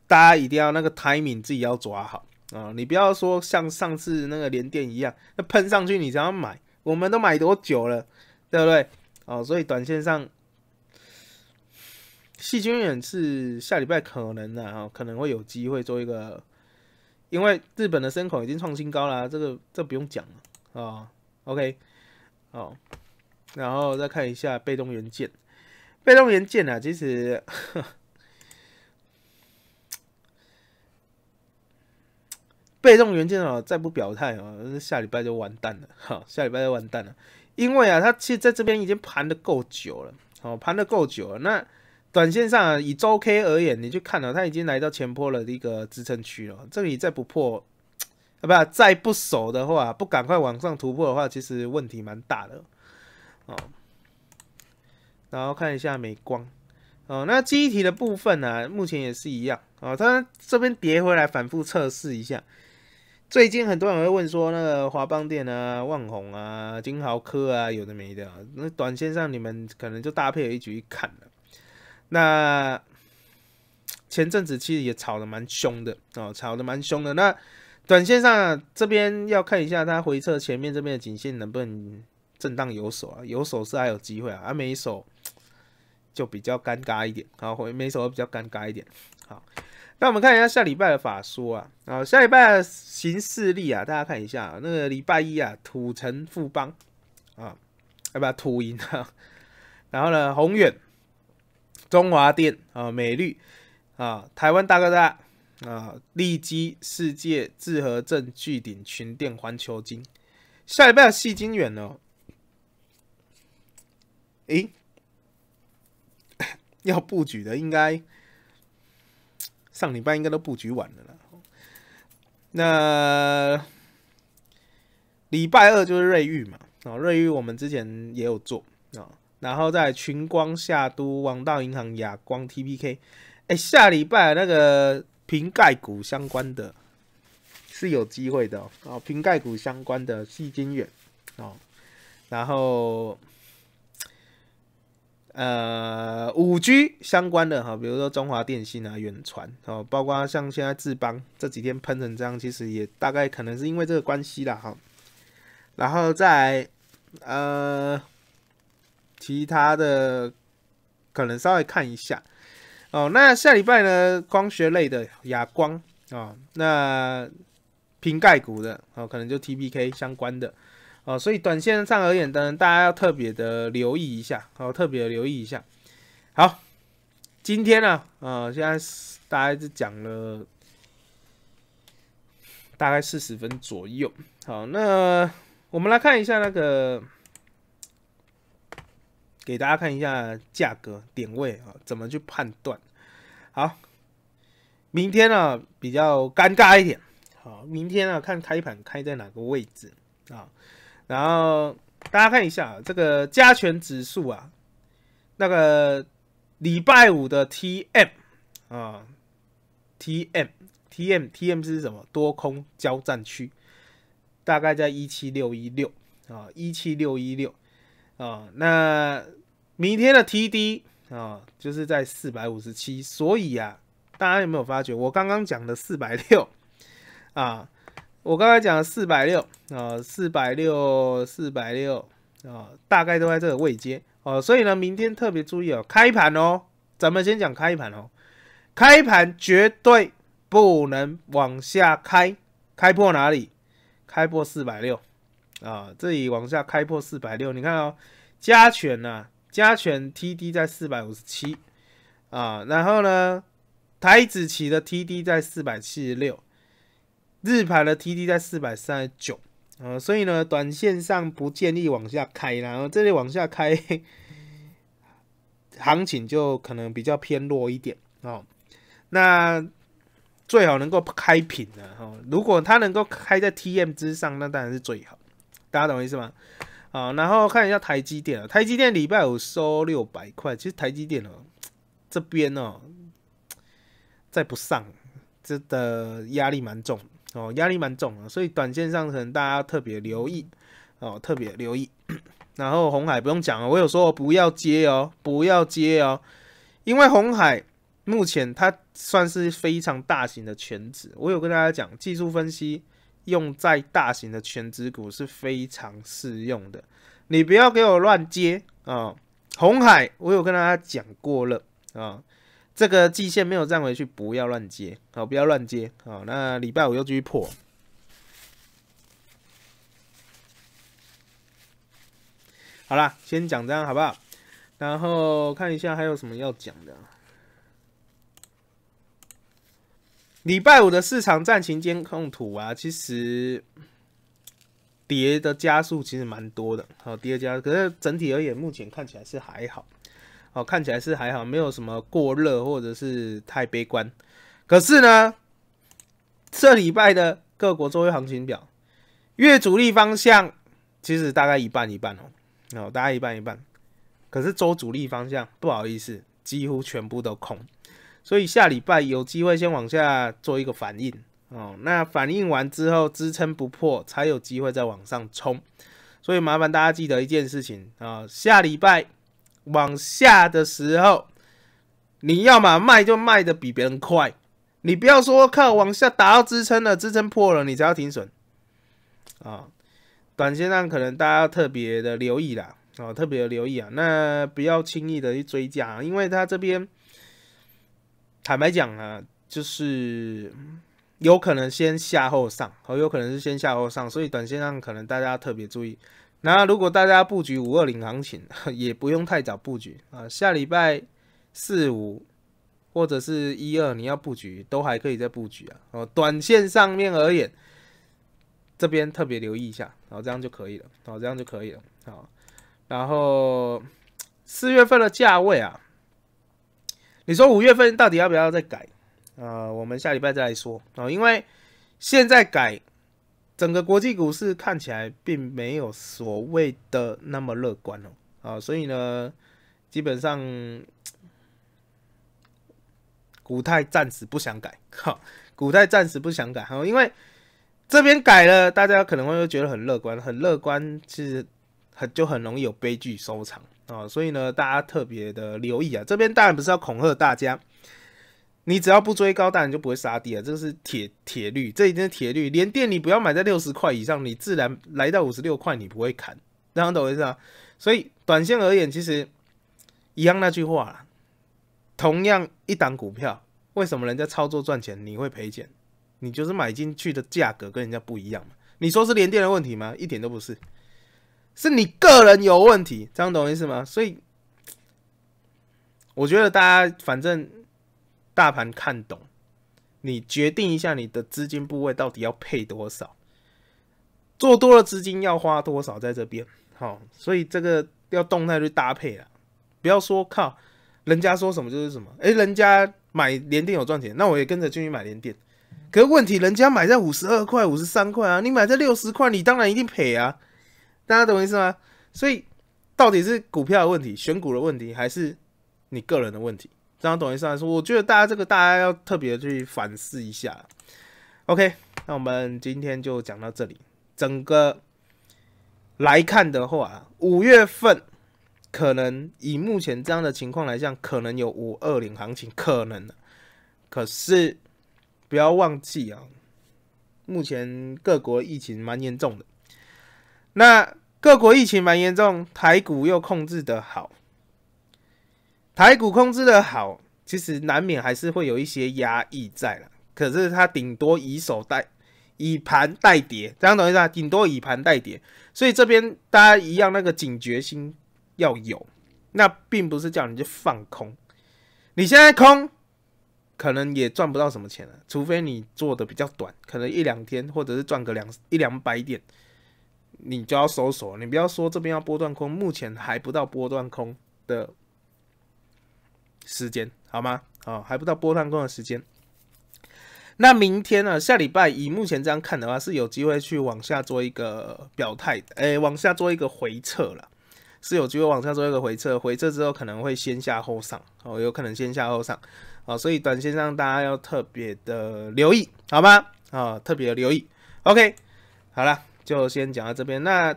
Speaker 1: 大家一定要那个 timing 自己要抓好。啊，你不要说像上次那个连电一样，那喷上去你才要买，我们都买多久了，对不对？哦，所以短线上，细菌远是下礼拜可能的哦，可能会有机会做一个，因为日本的牲口已经创新高了，这个这不用讲了啊。OK，哦，然后再看一下被动元件，被动元件呢，其实。被动元件哦，再不表态哦，下礼拜就完蛋了哈，下礼拜就完蛋了，因为啊，它其实在这边已经盘的够久了，好盘的够久了，那短线上以周 K 而言，你去看到它已经来到前坡了一个支撑区了，这里再不破啊不，再不守的话，不赶快往上突破的话，其实问题蛮大的哦。然后看一下美光哦，那忆体的部分呢，目前也是一样啊，它这边叠回来反复测试一下。最近很多人会问说，那个华邦电啊、万宏啊、金豪科啊，有的没的。那短线上你们可能就搭配一局去看了。那前阵子其实也炒的蛮凶的哦，炒的蛮凶的。那短线上这边要看一下它回撤前面这边的颈线能不能震荡有手啊？有手是还有机会啊，啊没手就比较尴尬一点。好，没手比较尴尬一点。好。那我们看一下下礼拜的法说啊，啊，下礼拜的行事例啊，大家看一下那个礼拜一啊，土城富邦啊，要不要土银啊？然后呢，宏远、中华电啊，美绿啊，台湾大哥大啊，利基世界、智和镇聚顶群电、环球金，下礼拜戏精远呢，哎，要布局的应该。上礼拜应该都布局完了啦，那礼拜二就是瑞玉嘛，哦，瑞玉我们之前也有做啊，然后在群光、夏都、王道银行、亚光、TPK，哎，下礼拜那个瓶盖股相关的，是有机会的哦，瓶盖股相关的，细金远哦，然后。呃，五 G 相关的哈，比如说中华电信啊、远传哦，包括像现在智邦这几天喷成这样，其实也大概可能是因为这个关系啦哈。然后再呃，其他的可能稍微看一下哦。那下礼拜呢，光学类的亚光啊，那瓶盖股的哦，可能就 T B K 相关的。哦，所以短线上而言然大家要特别的留意一下，好，特别的留意一下。好，今天呢，呃，现在大概是讲了大概四十分左右。好，那我们来看一下那个，给大家看一下价格点位啊，怎么去判断。好，明天呢比较尴尬一点，好，明天呢看开盘开在哪个位置啊。然后大家看一下这个加权指数啊，那个礼拜五的 TM 啊，TM，TM，TM 是什么？多空交战区，大概在一七六一六啊，一七六一六啊。那明天的 TD 啊，就是在四百五十七。所以啊，大家有没有发觉我刚刚讲的四百六啊？我刚才讲四百六啊，四百六四百六啊，大概都在这个位阶哦。所以呢，明天特别注意哦，开盘哦，咱们先讲开盘哦。开盘绝对不能往下开，开破哪里？开破四百六啊，这里往下开破四百六。你看哦，加权呢，加权 TD 在四百五十七啊，然后呢，台子期的 TD 在四百七十六。日盘的 TD 在四百三十九，呃，所以呢，短线上不建议往下开，然后这里往下开，行情就可能比较偏弱一点哦。那最好能够开平的哦，如果它能够开在 TM 之上，那当然是最好。大家懂我意思吗？好，然后看一下台积电台积电礼拜五收六百块，其实台积电哦这边哦再不上，真的压力蛮重。哦，压力蛮重的，所以短线上可能大家特别留意哦，特别留意。然后红海不用讲了，我有说不要接哦，不要接哦，因为红海目前它算是非常大型的全值，我有跟大家讲，技术分析用在大型的全值股是非常适用的，你不要给我乱接啊！红海我有跟大家讲过了啊。这个季线没有站回去，不要乱接啊！不要乱接啊！那礼拜五又继续破，好啦，先讲这样好不好？然后看一下还有什么要讲的。礼拜五的市场战情监控图啊，其实跌的加速其实蛮多的，好跌加，可是整体而言，目前看起来是还好。看起来是还好，没有什么过热或者是太悲观。可是呢，这礼拜的各国周为行情表，月主力方向其实大概一半一半哦，哦，大概一半一半。可是周主力方向不好意思，几乎全部都空。所以下礼拜有机会先往下做一个反应哦，那反应完之后支撑不破，才有机会再往上冲。所以麻烦大家记得一件事情啊，下礼拜。往下的时候，你要么卖就卖的比别人快，你不要说靠往下打到支撑了，支撑破了你才要停损啊。短线上可能大家特别的留意啦，哦，特别的留意啊，那不要轻易的去追加，因为它这边坦白讲啊，就是有可能先下后上，很有可能是先下后上，所以短线上可能大家特别注意。那如果大家布局五二零行情，也不用太早布局啊。下礼拜四五或者是一二，你要布局都还可以再布局啊。哦，短线上面而言，这边特别留意一下，然后这样就可以了，哦，这样就可以了好，然后四月份的价位啊，你说五月份到底要不要再改？呃，我们下礼拜再来说啊，因为现在改。整个国际股市看起来并没有所谓的那么乐观哦，啊，所以呢，基本上股泰暂时不想改，好，股泰暂时不想改，好，因为这边改了，大家可能会觉得很乐观，很乐观，其实很就很容易有悲剧收场啊，所以呢，大家特别的留意啊，这边当然不是要恐吓大家。你只要不追高，当然就不会杀跌了，这个是铁铁律，这已经是铁律。连电你不要买在六十块以上，你自然来到五十六块，你不会砍，这样懂我意思吗？所以短线而言，其实一样那句话同样一档股票，为什么人家操作赚钱，你会赔钱？你就是买进去的价格跟人家不一样嘛？你说是连电的问题吗？一点都不是，是你个人有问题，这样懂我意思吗？所以我觉得大家反正。大盘看懂，你决定一下你的资金部位到底要配多少，做多了资金要花多少在这边，好，所以这个要动态去搭配啊，不要说靠人家说什么就是什么，诶，人家买连电有赚钱，那我也跟着进去买连电，可是问题人家买在五十二块、五十三块啊，你买在六十块，你当然一定赔啊，大家懂我意思吗？所以到底是股票的问题、选股的问题，还是你个人的问题？这样，等于上来说，我觉得大家这个，大家要特别去反思一下。OK，那我们今天就讲到这里。整个来看的话，五月份可能以目前这样的情况来讲，可能有五二零行情可能的，可是不要忘记啊，目前各国疫情蛮严重的，那各国疫情蛮严重，台股又控制的好。台股控制的好，其实难免还是会有一些压抑在了。可是它顶多以手代，以盘代叠，这样懂意思啊？顶多以盘代叠，所以这边大家一样，那个警觉心要有。那并不是叫你就放空，你现在空可能也赚不到什么钱了，除非你做的比较短，可能一两天，或者是赚个两一两百点，你就要收手。你不要说这边要波段空，目前还不到波段空的。时间好吗？哦，还不到波浪中的时间。那明天呢？下礼拜以目前这样看的话，是有机会去往下做一个表态，诶，往下做一个回撤了，是有机会往下做一个回撤。回撤之后可能会先下后上，哦，有可能先下后上，哦，所以短线上大家要特别的留意，好吗？啊，特别的留意。OK，好了，就先讲到这边。那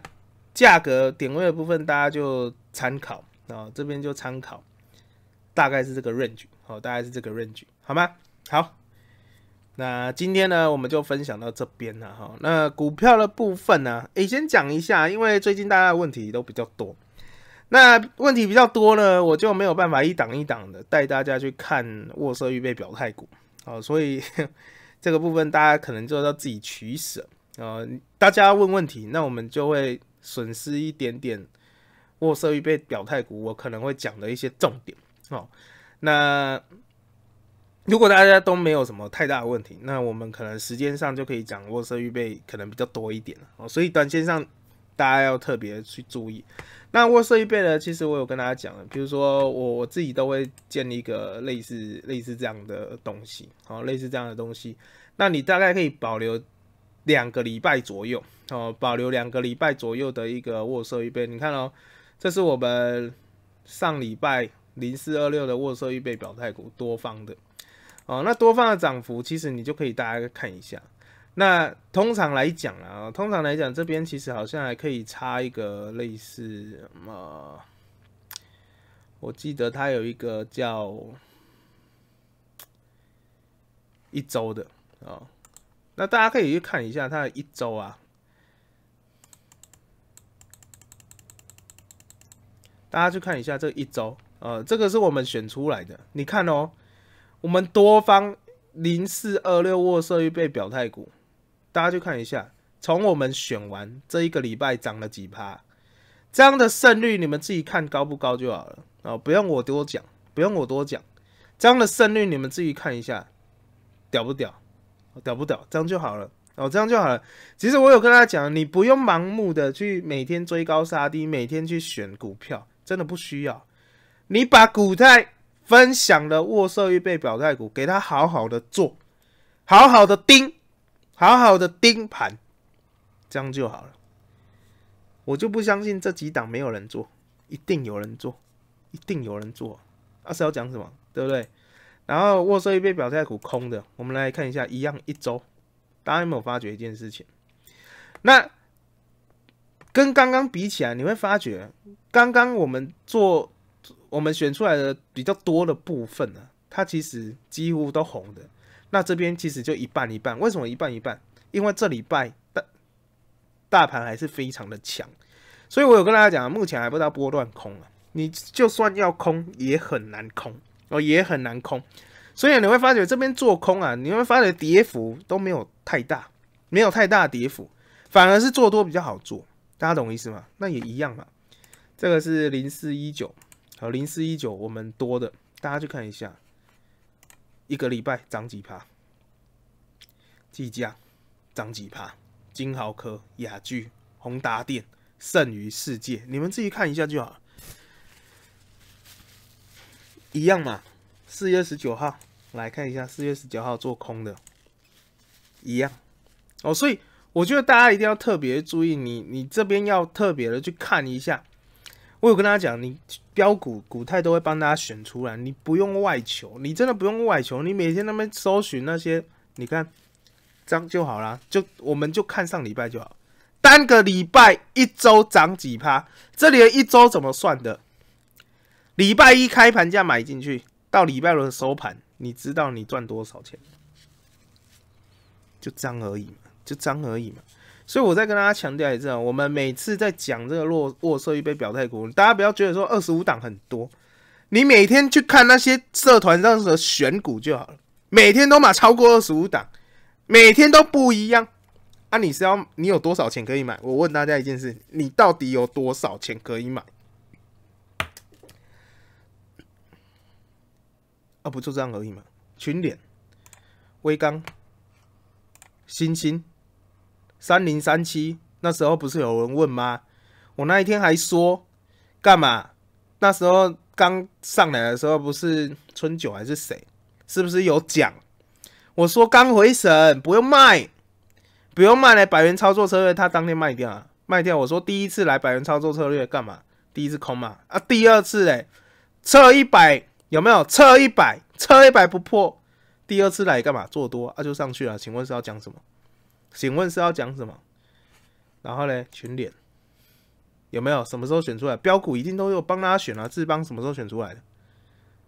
Speaker 1: 价格点位的部分大家就参考啊，这边就参考。大概是这个 range 好，大概是这个 range 好吗？好，那今天呢，我们就分享到这边了哈。那股票的部分呢，诶，先讲一下，因为最近大家的问题都比较多，那问题比较多呢，我就没有办法一档一档的带大家去看沃瑟预备表态股啊，所以 这个部分大家可能就要自己取舍啊。大家问问题，那我们就会损失一点点沃瑟预备表态股，我可能会讲的一些重点。哦，那如果大家都没有什么太大的问题，那我们可能时间上就可以讲卧射预备可能比较多一点了哦，所以短线上大家要特别去注意。那卧射预备呢，其实我有跟大家讲了，比如说我我自己都会建立一个类似类似这样的东西，哦，类似这样的东西，那你大概可以保留两个礼拜左右哦，保留两个礼拜左右的一个卧射预备。你看哦，这是我们上礼拜。零四二六的沃瑟预备表态股，多方的哦，那多方的涨幅，其实你就可以大家看一下。那通常来讲啊，通常来讲，这边其实好像还可以插一个类似什么，我记得它有一个叫一周的啊，那大家可以去看一下它一周啊，大家去看一下这一周。呃，这个是我们选出来的。你看哦，我们多方零四二六沃瑟预备表态股，大家去看一下，从我们选完这一个礼拜涨了几趴，这样的胜率你们自己看高不高就好了啊，不用我多讲，不用我多讲，这样的胜率你们自己看一下，屌不屌，屌不屌，这样就好了哦，这样就好了。其实我有跟大家讲，你不用盲目的去每天追高杀低，每天去选股票，真的不需要。你把股太分享的握森预备表态股，给他好好的做，好好的盯，好好的盯盘，这样就好了。我就不相信这几档没有人做，一定有人做，一定有人做。那是要讲什么，对不对？然后握森预备表态股空的，我们来看一下，一样一周，大家有没有发觉一件事情？那跟刚刚比起来，你会发觉，刚刚我们做。我们选出来的比较多的部分呢，它其实几乎都红的。那这边其实就一半一半，为什么一半一半？因为这礼拜大大盘还是非常的强，所以我有跟大家讲，目前还不知道波段空啊，你就算要空也很难空哦，也很难空。所以你会发觉这边做空啊，你会发觉跌幅都没有太大，没有太大跌幅，反而是做多比较好做。大家懂我意思吗？那也一样嘛。这个是零四一九。哦，零四一九，我们多的，大家去看一下，一个礼拜涨几趴，计价涨几趴，金豪科、雅居、宏达电、剩余世界，你们自己看一下就好。一样嘛，四月十九号来看一下，四月十九号做空的，一样。哦，所以我觉得大家一定要特别注意，你你这边要特别的去看一下。我有跟大家讲，你标股股太都会帮大家选出来，你不用外求，你真的不用外求，你每天那边搜寻那些，你看样就好啦，就我们就看上礼拜就好，单个礼拜一周涨几趴，这里的一周怎么算的？礼拜一开盘价买进去，到礼拜六收盘，你知道你赚多少钱？就样而已嘛，就样而已嘛。所以我再跟大家强调一次，啊，我们每次在讲这个落弱收一杯表态股，大家不要觉得说二十五档很多，你每天去看那些社团上的选股就好了，每天都买超过二十五档，每天都不一样。啊，你是要你有多少钱可以买？我问大家一件事，你到底有多少钱可以买？啊，不就这样而已嘛。群联、微刚、星星。三零三七，那时候不是有人问吗？我那一天还说，干嘛？那时候刚上来的时候不是春九还是谁？是不是有讲？我说刚回神，不用卖，不用卖了。百元操作策略，他当天卖掉，卖掉。我说第一次来百元操作策略干嘛？第一次空嘛。啊，第二次嘞，撤一百有没有？撤一百，撤一百不破。第二次来干嘛？做多啊，就上去了。请问是要讲什么？请问是要讲什么？然后呢？群脸有没有？什么时候选出来？标股一定都有帮大家选啊，志邦什么时候选出来的？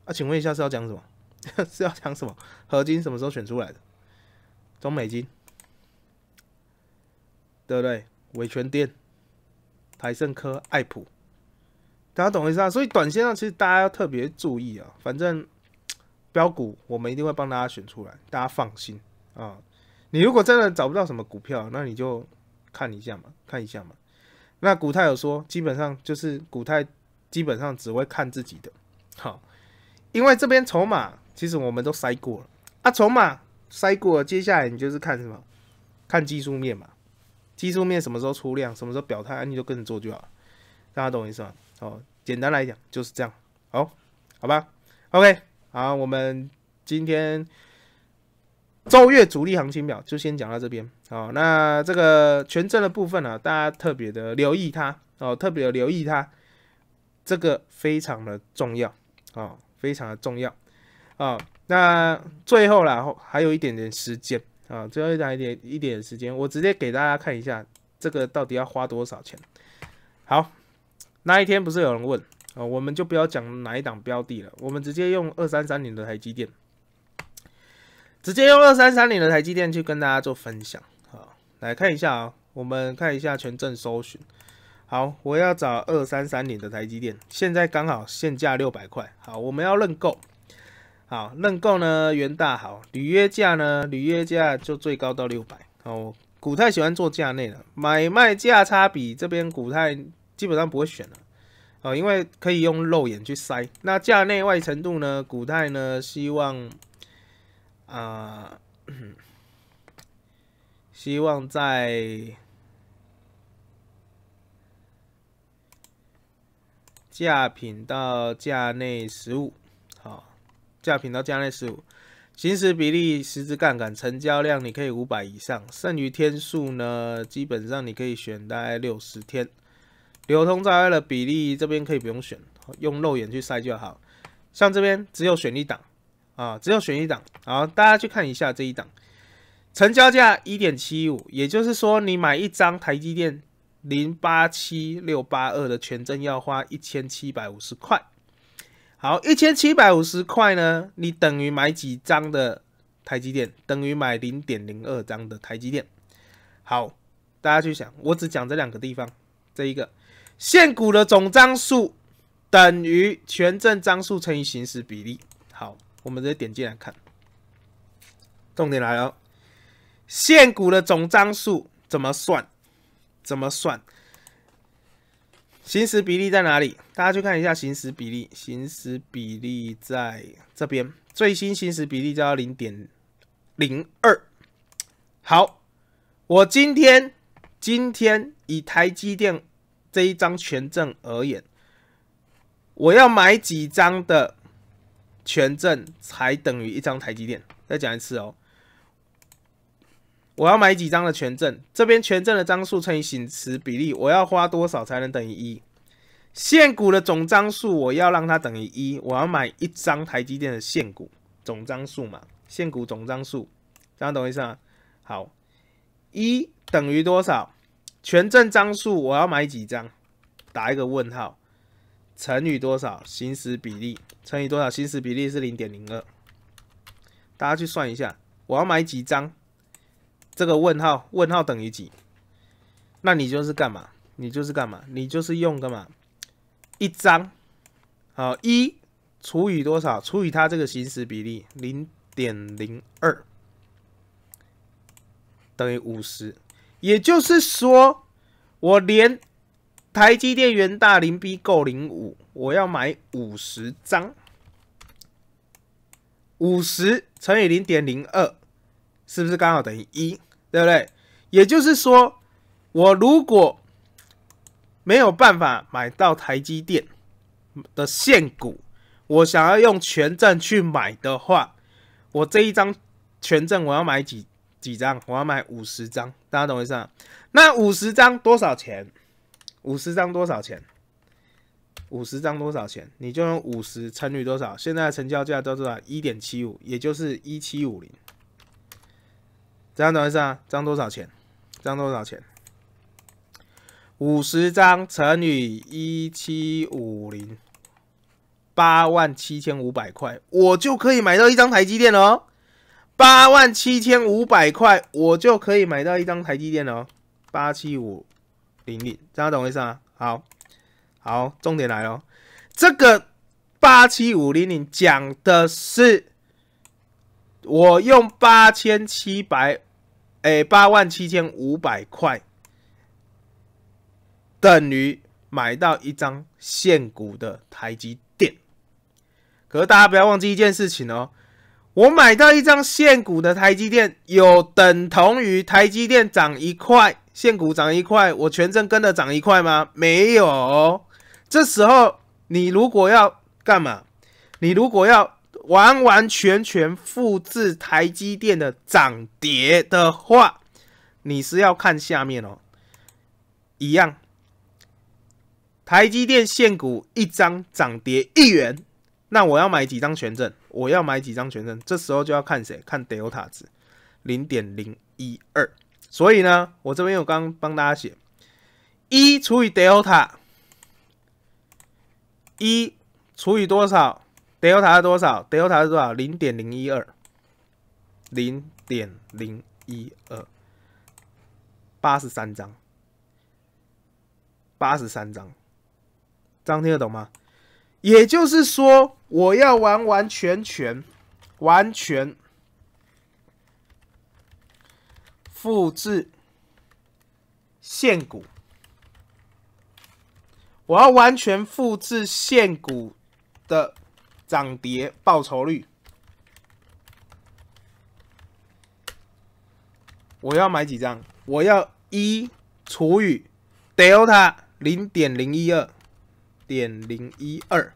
Speaker 1: 啊？请问一下是要讲什么？是要讲什么？合金什么时候选出来的？中美金对不对？伟权店、台盛科、爱普，大家懂我意思啊？所以短线上其实大家要特别注意啊，反正标股我们一定会帮大家选出来，大家放心啊。你如果真的找不到什么股票，那你就看一下嘛，看一下嘛。那股太有说，基本上就是股太基本上只会看自己的。好，因为这边筹码其实我们都筛过了啊，筹码筛过，了，接下来你就是看什么，看技术面嘛。技术面什么时候出量，什么时候表态，你就跟着做就好了。大家懂我意思吗？好，简单来讲就是这样。好，好吧。OK，好，我们今天。周月主力行情表就先讲到这边，好，那这个权证的部分呢，大家特别的留意它哦，特别的留意它，这个非常的重要啊，非常的重要啊。那最后啦，还有一点点时间啊，最后一点一点一点时间，我直接给大家看一下这个到底要花多少钱。好，那一天不是有人问啊，我们就不要讲哪一档标的了，我们直接用二三三零的台积电。直接用二三三零的台积电去跟大家做分享好，来看一下啊，我们看一下全证搜寻。好，我要找二三三零的台积电，现在刚好限价六百块。好，我们要认购。好，认购呢，元大好，履约价呢，履约价就最高到六百。哦，股太喜欢做价内了，买卖价差比这边股太基本上不会选了。啊，因为可以用肉眼去筛。那价内外程度呢，股太呢希望。啊，希望在价品到价内十五，好，价品到价内十五，行驶比例、十字杠杆、成交量你可以五百以上，剩余天数呢，基本上你可以选大概六十天，流通在外的比例这边可以不用选，用肉眼去筛就好，像这边只有选一档。啊，只有选一档，好，大家去看一下这一档，成交价一点七五，也就是说，你买一张台积电零八七六八二的全证要花一千七百五十块。好，一千七百五十块呢，你等于买几张的台积电？等于买零点零二张的台积电。好，大家去想，我只讲这两个地方。这一个现股的总张数等于权证张数乘以行使比例。我们直接点进来看，重点来了，现股的总张数怎么算？怎么算？行使比例在哪里？大家去看一下行使比例，行使比例在这边，最新行使比例加零点零二。好，我今天今天以台积电这一张权证而言，我要买几张的？权证才等于一张台积电，再讲一次哦。我要买几张的权证？这边权证的张数乘以行时比例，我要花多少才能等于一？现股的总张数，我要让它等于一，我要买一张台积电的现股总张数嘛？现股总张数，这样懂意思吗？好，一等于多少？权证张数我要买几张？打一个问号。乘以多少行驶比例？乘以多少行驶比例是零点零二，大家去算一下。我要买几张？这个问号？问号等于几？那你就是干嘛？你就是干嘛？你就是用干嘛？一张，好一除以多少？除以它这个行驶比例零点零二等于五十。也就是说，我连。台积电原大零 B 购零五，我要买五十张，五十乘以零点零二，是不是刚好等于一？对不对？也就是说，我如果没有办法买到台积电的现股，我想要用权证去买的话，我这一张权证我要买几几张？我要买五十张，大家懂我意思？那五十张多少钱？五十张多少钱？五十张多少钱？你就用五十乘以多少？现在成交价叫做一点七五，也就是一七五零。意思啊？张多少钱？张多少钱？五十张乘以一七五零，八万七千五百块，我就可以买到一张台积电哦。八万七千五百块，我就可以买到一张台积电哦。八七五。零零，大家懂我意思吗？好好，重点来了，这个八七五零零讲的是，我用八千七百，哎，八万七千五百块，等于买到一张现股的台积电。可是大家不要忘记一件事情哦，我买到一张现股的台积电，有等同于台积电涨一块。现股涨一块，我权证跟着涨一块吗？没有。这时候你如果要干嘛？你如果要完完全全复制台积电的涨跌的话，你是要看下面哦。一样，台积电现股一张涨跌一元，那我要买几张权证？我要买几张权证？这时候就要看谁？看 Delta 值，零点零一二。所以呢，我这边有刚帮大家写一除以德 t 塔，一除以多少？德 t 塔是多少？德 t 塔是多少？零点零一二，零点零一二，八十三张，八十三张，样听得懂吗？也就是说，我要完完全全，完全。复制现股，我要完全复制现股的涨跌报酬率。我要买几张？我要一除以 delta 零点零一二，点零一二，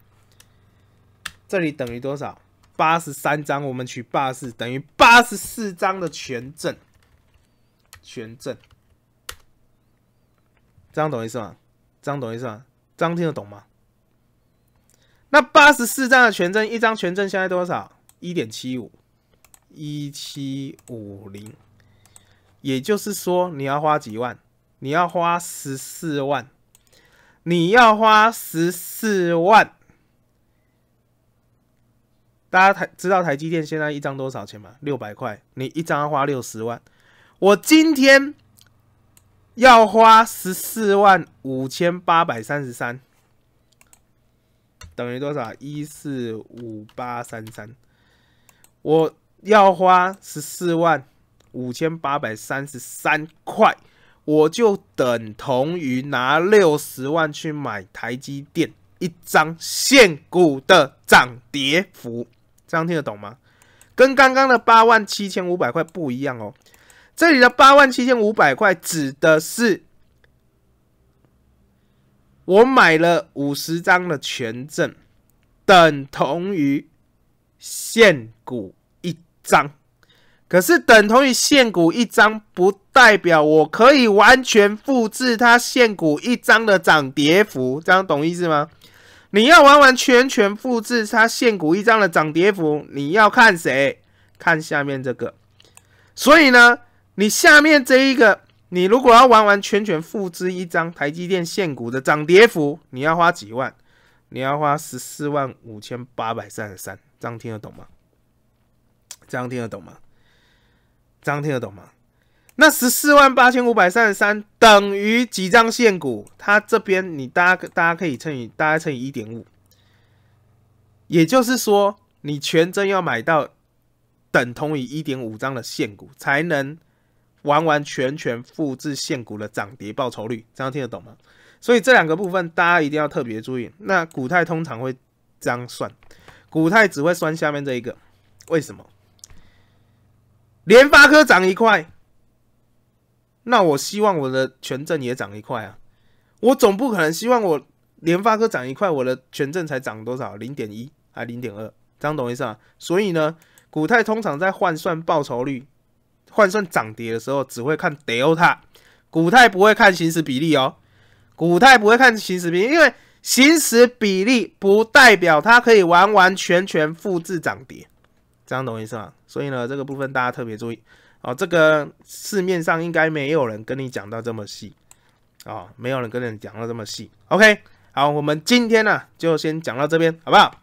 Speaker 1: 这里等于多少？八十三张，我们取八四，等于八十四张的权证。全证，这张懂意思吗？这张懂意思吗？这张听得懂吗？那八十四张的全证，一张全证现在多少？一点七五，一七五零。也就是说，你要花几万？你要花十四万，你要花十四万。大家台知道台积电现在一张多少钱吗？六百块，你一张要花六十万。我今天要花十四万五千八百三十三，等于多少？一四五八三三。我要花十四万五千八百三十三块，我就等同于拿六十万去买台积电一张现股的涨跌幅，这样听得懂吗？跟刚刚的八万七千五百块不一样哦。这里的八万七千五百块指的是我买了五十张的权证，等同于现股一张。可是等同于现股一张，不代表我可以完全复制它现股一张的涨跌幅，这样懂意思吗？你要完完全全复制它现股一张的涨跌幅，你要看谁？看下面这个。所以呢？你下面这一个，你如果要完完全全复制一张台积电现股的涨跌幅，你要花几万？你要花十四万五千八百三十三样听得懂吗？这样听得懂吗？这样听得懂吗？那十四万八千五百三十三等于几张现股？它这边你大家大家可以乘以大概乘以一点五，也就是说，你全真要买到等同于一点五张的现股，才能。完完全全复制现股的涨跌报酬率，这样听得懂吗？所以这两个部分大家一定要特别注意。那股太通常会这样算，股太只会算下面这一个，为什么？联发科涨一块，那我希望我的权证也涨一块啊，我总不可能希望我联发科涨一块，我的权证才涨多少？零点一还零点二，这样懂意思吗？所以呢，股太通常在换算报酬率。换算涨跌的时候，只会看 Delta，股态不会看行驶比例哦，股态不会看行驶比，例，因为行驶比例不代表它可以完完全全复制涨跌，这样懂我意思吗？所以呢，这个部分大家特别注意哦，这个市面上应该没有人跟你讲到这么细哦，没有人跟你讲到这么细。OK，好，我们今天呢就先讲到这边，好不好？